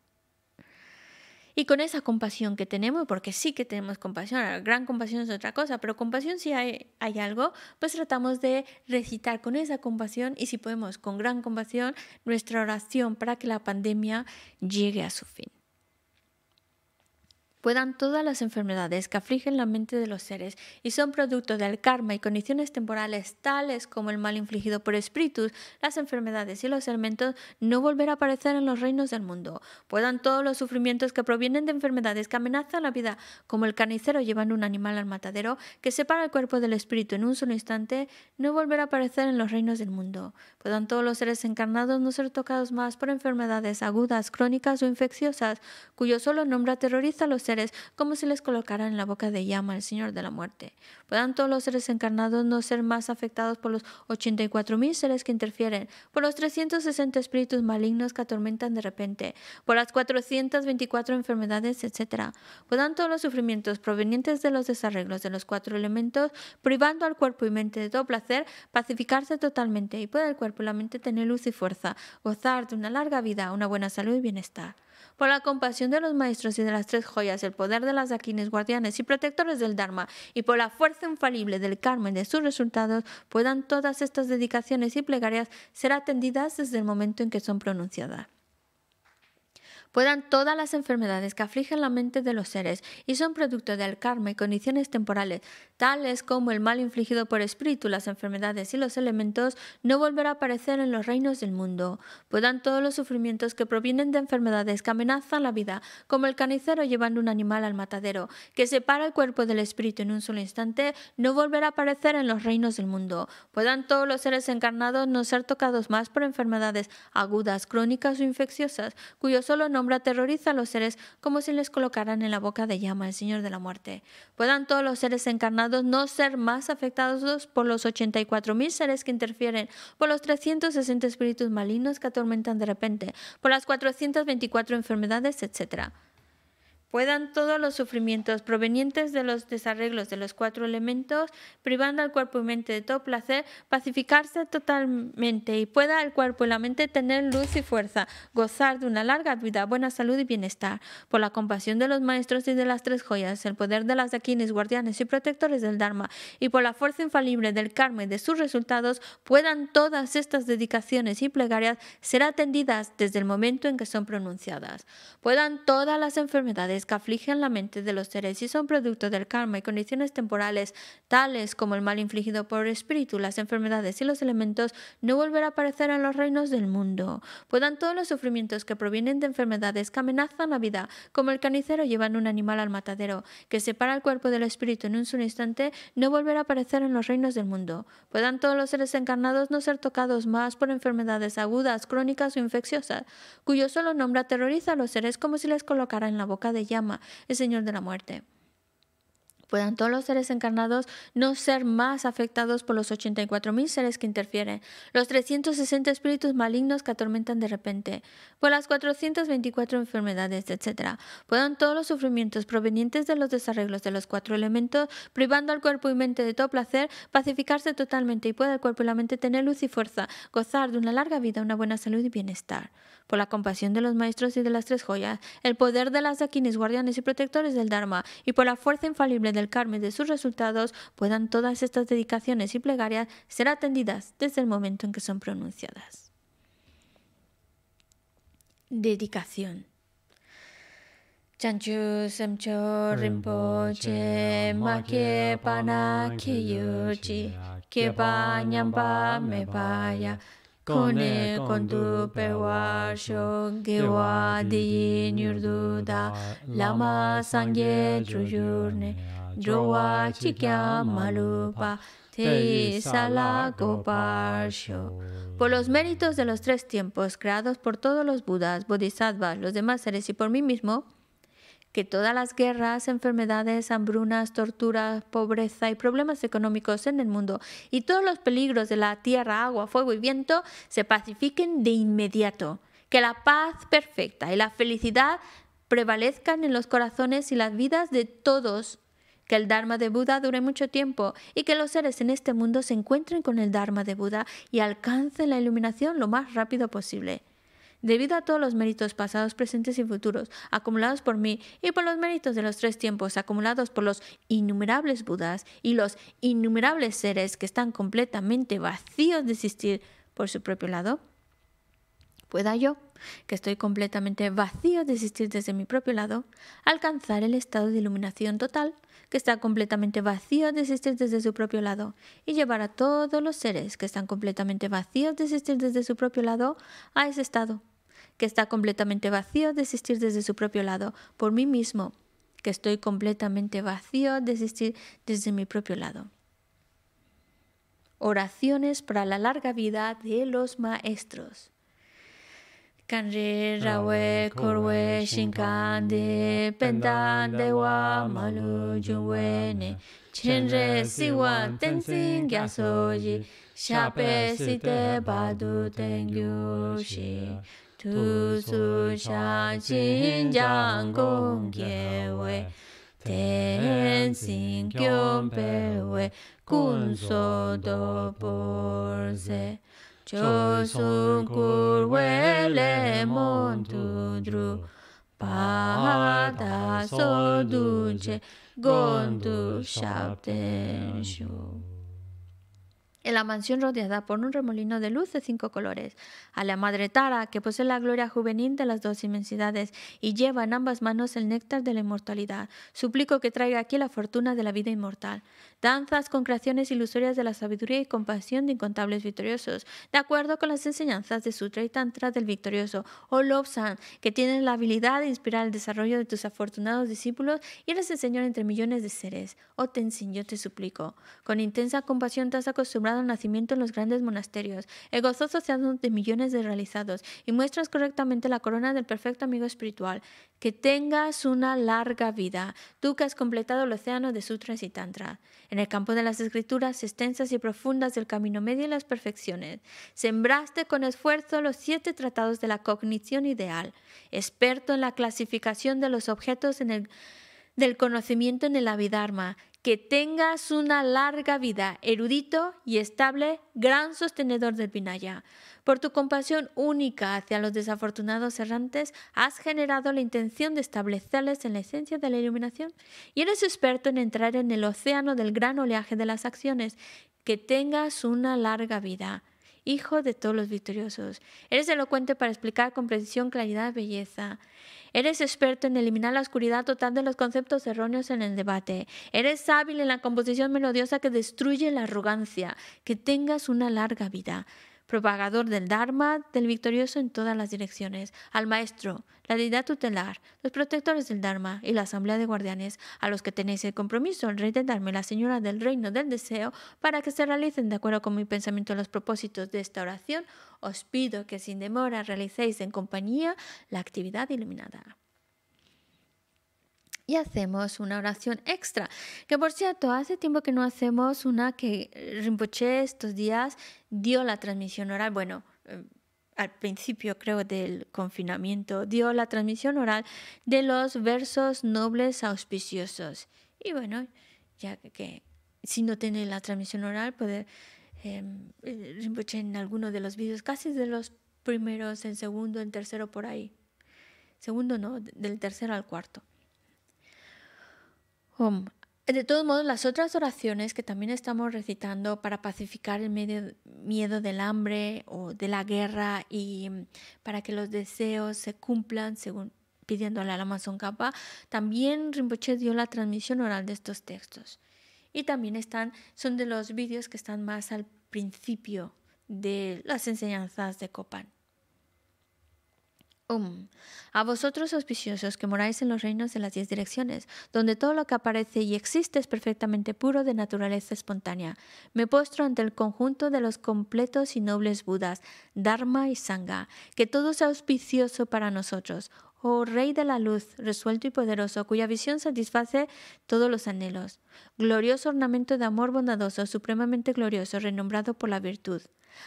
Speaker 1: Y con esa compasión que tenemos, porque sí que tenemos compasión, gran compasión es otra cosa, pero compasión si hay, hay algo, pues tratamos de recitar con esa compasión y si podemos con gran compasión nuestra oración para que la pandemia llegue a su fin puedan todas las enfermedades que afligen la mente de los seres y son producto del karma y condiciones temporales tales como el mal infligido por espíritus, las enfermedades y los elementos, no volver a aparecer en los reinos del mundo. Puedan todos los sufrimientos que provienen de enfermedades que amenazan la vida, como el carnicero llevando un animal al matadero que separa el cuerpo del espíritu en un solo instante, no volver a aparecer en los reinos del mundo. Puedan todos los seres encarnados no ser tocados más por enfermedades agudas, crónicas o infecciosas, cuyo solo nombre aterroriza los seres como si les colocaran en la boca de llama el Señor de la muerte. Puedan todos los seres encarnados no ser más afectados por los 84.000 seres que interfieren, por los 360 espíritus malignos que atormentan de repente, por las 424 enfermedades, etc. Puedan todos los sufrimientos provenientes de los desarreglos de los cuatro elementos, privando al cuerpo y mente de todo placer, pacificarse totalmente y pueda el cuerpo y la mente tener luz y fuerza, gozar de una larga vida, una buena salud y bienestar. Por la compasión de los maestros y de las tres joyas, el poder de las daquines, guardianes y protectores del Dharma, y por la fuerza infalible del karma y de sus resultados, puedan todas estas dedicaciones y plegarias ser atendidas desde el momento en que son pronunciadas puedan todas las enfermedades que afligen la mente de los seres y son producto del karma y condiciones temporales, tales como el mal infligido por espíritu, las enfermedades y los elementos, no volver a aparecer en los reinos del mundo. Puedan todos los sufrimientos que provienen de enfermedades que amenazan la vida, como el canicero llevando un animal al matadero, que separa el cuerpo del espíritu en un solo instante, no volver a aparecer en los reinos del mundo. Puedan todos los seres encarnados no ser tocados más por enfermedades agudas, crónicas o infecciosas, cuyo solo nombre hombre aterroriza a los seres como si les colocaran en la boca de llama el Señor de la Muerte. Puedan todos los seres encarnados no ser más afectados por los 84.000 seres que interfieren, por los 360 espíritus malignos que atormentan de repente, por las 424 enfermedades, etc puedan todos los sufrimientos provenientes de los desarreglos de los cuatro elementos, privando al cuerpo y mente de todo placer, pacificarse totalmente y pueda el cuerpo y la mente tener luz y fuerza, gozar de una larga vida, buena salud y bienestar. Por la compasión de los maestros y de las tres joyas, el poder de las aquines, guardianes y protectores del Dharma, y por la fuerza infalible del karma y de sus resultados, puedan todas estas dedicaciones y plegarias ser atendidas desde el momento en que son pronunciadas. Puedan todas las enfermedades que afligen la mente de los seres y son producto del karma y condiciones temporales tales como el mal infligido por espíritu, las enfermedades y los elementos, no volverá a aparecer en los reinos del mundo. Puedan todos los sufrimientos que provienen de enfermedades que amenazan la vida, como el canicero llevan un animal al matadero, que separa el cuerpo del espíritu en un solo instante, no volverá a aparecer en los reinos del mundo. Puedan todos los seres encarnados no ser tocados más por enfermedades agudas, crónicas o infecciosas, cuyo solo nombre aterroriza a los seres como si les colocara en la boca de llama el Señor de la muerte puedan todos los seres encarnados no ser más afectados por los 84.000 seres que interfieren, los 360 espíritus malignos que atormentan de repente, por las 424 enfermedades, etc. Puedan todos los sufrimientos provenientes de los desarreglos de los cuatro elementos, privando al cuerpo y mente de todo placer, pacificarse totalmente y pueda el cuerpo y la mente tener luz y fuerza, gozar de una larga vida, una buena salud y bienestar. Por la compasión de los maestros y de las tres joyas, el poder de las daquines, guardianes y protectores del Dharma, y por la fuerza infalible del Carmen de sus resultados, puedan todas estas dedicaciones y plegarias ser atendidas desde el momento en que son pronunciadas. Dedicación. Chanchu Semcho Rinpoche Make Pana Kiyuchi con Nyampa con tu Kondu Perwa Shongewa Diyi Nyurduda Lama Truyurne Malupa por los méritos de los tres tiempos creados por todos los Budas, Bodhisattvas, los demás seres y por mí mismo, que todas las guerras, enfermedades, hambrunas, torturas, pobreza y problemas económicos en el mundo y todos los peligros de la tierra, agua, fuego y viento se pacifiquen de inmediato. Que la paz perfecta y la felicidad prevalezcan en los corazones y las vidas de todos que el Dharma de Buda dure mucho tiempo y que los seres en este mundo se encuentren con el Dharma de Buda y alcancen la iluminación lo más rápido posible. Debido a todos los méritos pasados, presentes y futuros acumulados por mí y por los méritos de los tres tiempos acumulados por los innumerables Budas y los innumerables seres que están completamente vacíos de existir por su propio lado, pueda yo que estoy completamente vacío de existir desde mi propio lado, alcanzar el estado de iluminación total, que está completamente vacío de existir desde su propio lado, y llevar a todos los seres que están completamente vacíos de existir desde su propio lado a ese estado, que está completamente vacío de existir desde su propio lado, por mí mismo, que estoy completamente vacío de existir desde mi propio lado. Oraciones para la larga vida de los maestros. kan rawe korwe we kor wa malu lu ju we ne chen re si wa ten sin gya so ji shi tu su sha jin jang gong ge we ten sin gyo pe we kun so do por se 조선굴 웰레몬 두드루 바다서 두제 건두 샵댄쇼 en la mansión rodeada por un remolino de luz de cinco colores, a la madre Tara, que posee la gloria juvenil de las dos inmensidades y lleva en ambas manos el néctar de la inmortalidad. Suplico que traiga aquí la fortuna de la vida inmortal. Danzas con creaciones ilusorias de la sabiduría y compasión de incontables victoriosos, de acuerdo con las enseñanzas de Sutra y Tantra del victorioso, o Lobsan, que tienes la habilidad de inspirar el desarrollo de tus afortunados discípulos y eres el Señor entre millones de seres. O oh, Tenzin, yo te suplico. Con intensa compasión te has acostumbrado nacimiento en los grandes monasterios, el gozoso de millones de realizados, y muestras correctamente la corona del perfecto amigo espiritual. Que tengas una larga vida, tú que has completado el océano de sutras y tantra. En el campo de las escrituras extensas y profundas del camino medio y las perfecciones, sembraste con esfuerzo los siete tratados de la cognición ideal, experto en la clasificación de los objetos en el del conocimiento en el Abhidharma, que tengas una larga vida, erudito y estable, gran sostenedor del Vinaya. Por tu compasión única hacia los desafortunados errantes, has generado la intención de establecerles en la esencia de la iluminación y eres experto en entrar en el océano del gran oleaje de las acciones. Que tengas una larga vida hijo de todos los victoriosos. Eres elocuente para explicar con precisión, claridad, y belleza. Eres experto en eliminar la oscuridad total de los conceptos erróneos en el debate. Eres hábil en la composición melodiosa que destruye la arrogancia. Que tengas una larga vida propagador del Dharma del victorioso en todas las direcciones, al maestro, la deidad tutelar, los protectores del Dharma y la asamblea de guardianes, a los que tenéis el compromiso, el rey del Dharma y la señora del reino del deseo, para que se realicen de acuerdo con mi pensamiento los propósitos de esta oración, os pido que sin demora realicéis en compañía la actividad iluminada y hacemos una oración extra. Que por cierto, hace tiempo que no hacemos una que Rinpoche estos días dio la transmisión oral. Bueno, eh, al principio creo del confinamiento, dio la transmisión oral de los versos nobles auspiciosos. Y bueno, ya que si no tiene la transmisión oral, puede em, Rinpoche en alguno de los vídeos, casi de los primeros, en segundo, en tercero, por ahí. Segundo no, del tercero al cuarto. De todos modos, las otras oraciones que también estamos recitando para pacificar el medio, miedo del hambre o de la guerra y mm, para que los deseos se cumplan según pidiéndole al Amazon Kappa, también Rinpoche dio la transmisión oral de estos textos. Y también están, son de los vídeos que están más al principio de las enseñanzas de Copán. Um, a vosotros auspiciosos que moráis en los reinos de las diez direcciones, donde todo lo que aparece y existe es perfectamente puro de naturaleza espontánea, me postro ante el conjunto de los completos y nobles Budas, Dharma y Sangha, que todo sea auspicioso para nosotros. Oh Rey de la Luz, resuelto y poderoso, cuya visión satisface todos los anhelos. Glorioso ornamento de amor bondadoso, supremamente glorioso, renombrado por la virtud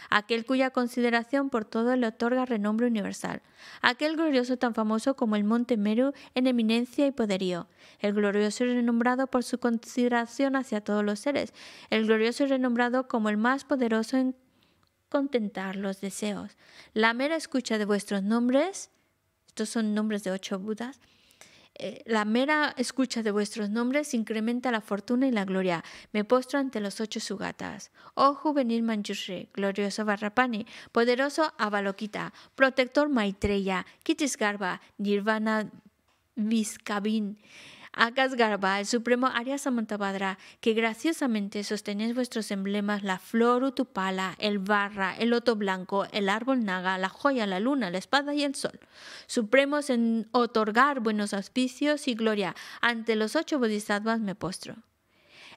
Speaker 1: aquel cuya consideración por todo le otorga renombre universal, aquel glorioso tan famoso como el monte Meru en eminencia y poderío, el glorioso y renombrado por su consideración hacia todos los seres, el glorioso y renombrado como el más poderoso en contentar los deseos. La mera escucha de vuestros nombres, estos son nombres de ocho Budas, eh, la mera escucha de vuestros nombres incrementa la fortuna y la gloria. Me postro ante los ocho sugatas. Oh juvenil Manjushri, glorioso Barrapani, poderoso Avalokita, protector Maitreya, Kitisgarba, Nirvana Vizcabin. Agas Garba, el supremo Arya Samantabhadra, que graciosamente sostenéis vuestros emblemas la flor utupala, el barra, el loto blanco, el árbol naga, la joya, la luna, la espada y el sol. Supremos en otorgar buenos auspicios y gloria, ante los ocho bodhisattvas me postro.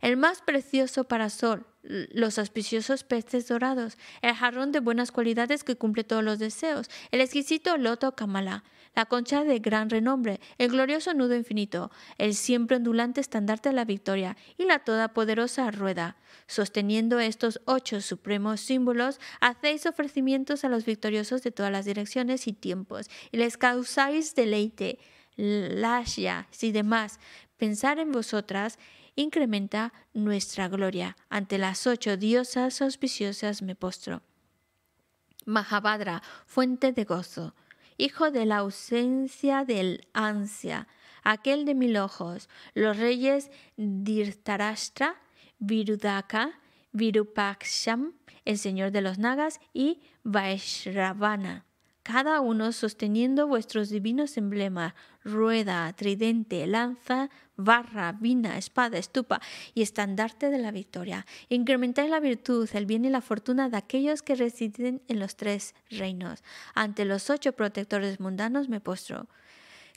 Speaker 1: El más precioso parasol, los auspiciosos peces dorados, el jarrón de buenas cualidades que cumple todos los deseos, el exquisito loto kamala, la concha de gran renombre, el glorioso nudo infinito, el siempre ondulante estandarte de la victoria y la todopoderosa rueda. Sosteniendo estos ocho supremos símbolos, hacéis ofrecimientos a los victoriosos de todas las direcciones y tiempos y les causáis deleite, ya y demás. Pensar en vosotras incrementa nuestra gloria. Ante las ocho diosas auspiciosas me postro. Mahabhadra, fuente de gozo hijo de la ausencia del ansia, aquel de mil ojos, los reyes Dirtarashtra, Virudaka, Virupaksham, el señor de los nagas, y Vaishravana cada uno sosteniendo vuestros divinos emblemas, rueda, tridente, lanza, barra, vina, espada, estupa y estandarte de la victoria. Incrementáis la virtud, el bien y la fortuna de aquellos que residen en los tres reinos. Ante los ocho protectores mundanos me postro.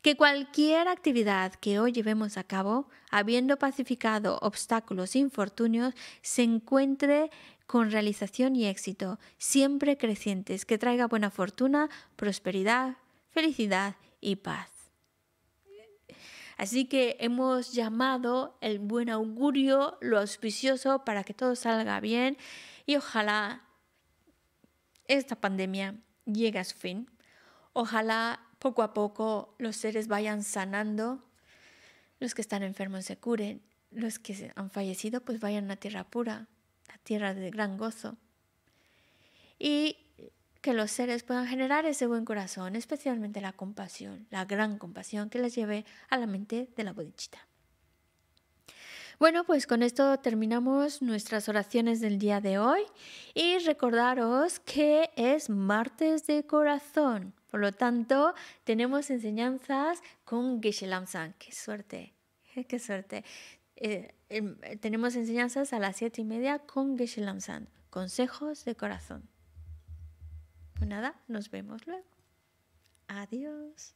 Speaker 1: Que cualquier actividad que hoy llevemos a cabo, habiendo pacificado obstáculos e infortunios, se encuentre con realización y éxito, siempre crecientes, que traiga buena fortuna, prosperidad, felicidad y paz. Así que hemos llamado el buen augurio, lo auspicioso, para que todo salga bien y ojalá esta pandemia llegue a su fin. Ojalá poco a poco los seres vayan sanando, los que están enfermos se curen, los que han fallecido pues vayan a tierra pura, tierra de gran gozo. Y que los seres puedan generar ese buen corazón, especialmente la compasión, la gran compasión que les lleve a la mente de la bodichita. Bueno, pues con esto terminamos nuestras oraciones del día de hoy y recordaros que es martes de corazón. Por lo tanto, tenemos enseñanzas con Geshe-Lam San. ¡Qué suerte! ¡Qué suerte! Eh, em, tenemos enseñanzas a las siete y media con Geshe Lamsan, consejos de corazón. Pues nada, nos vemos luego. Adiós.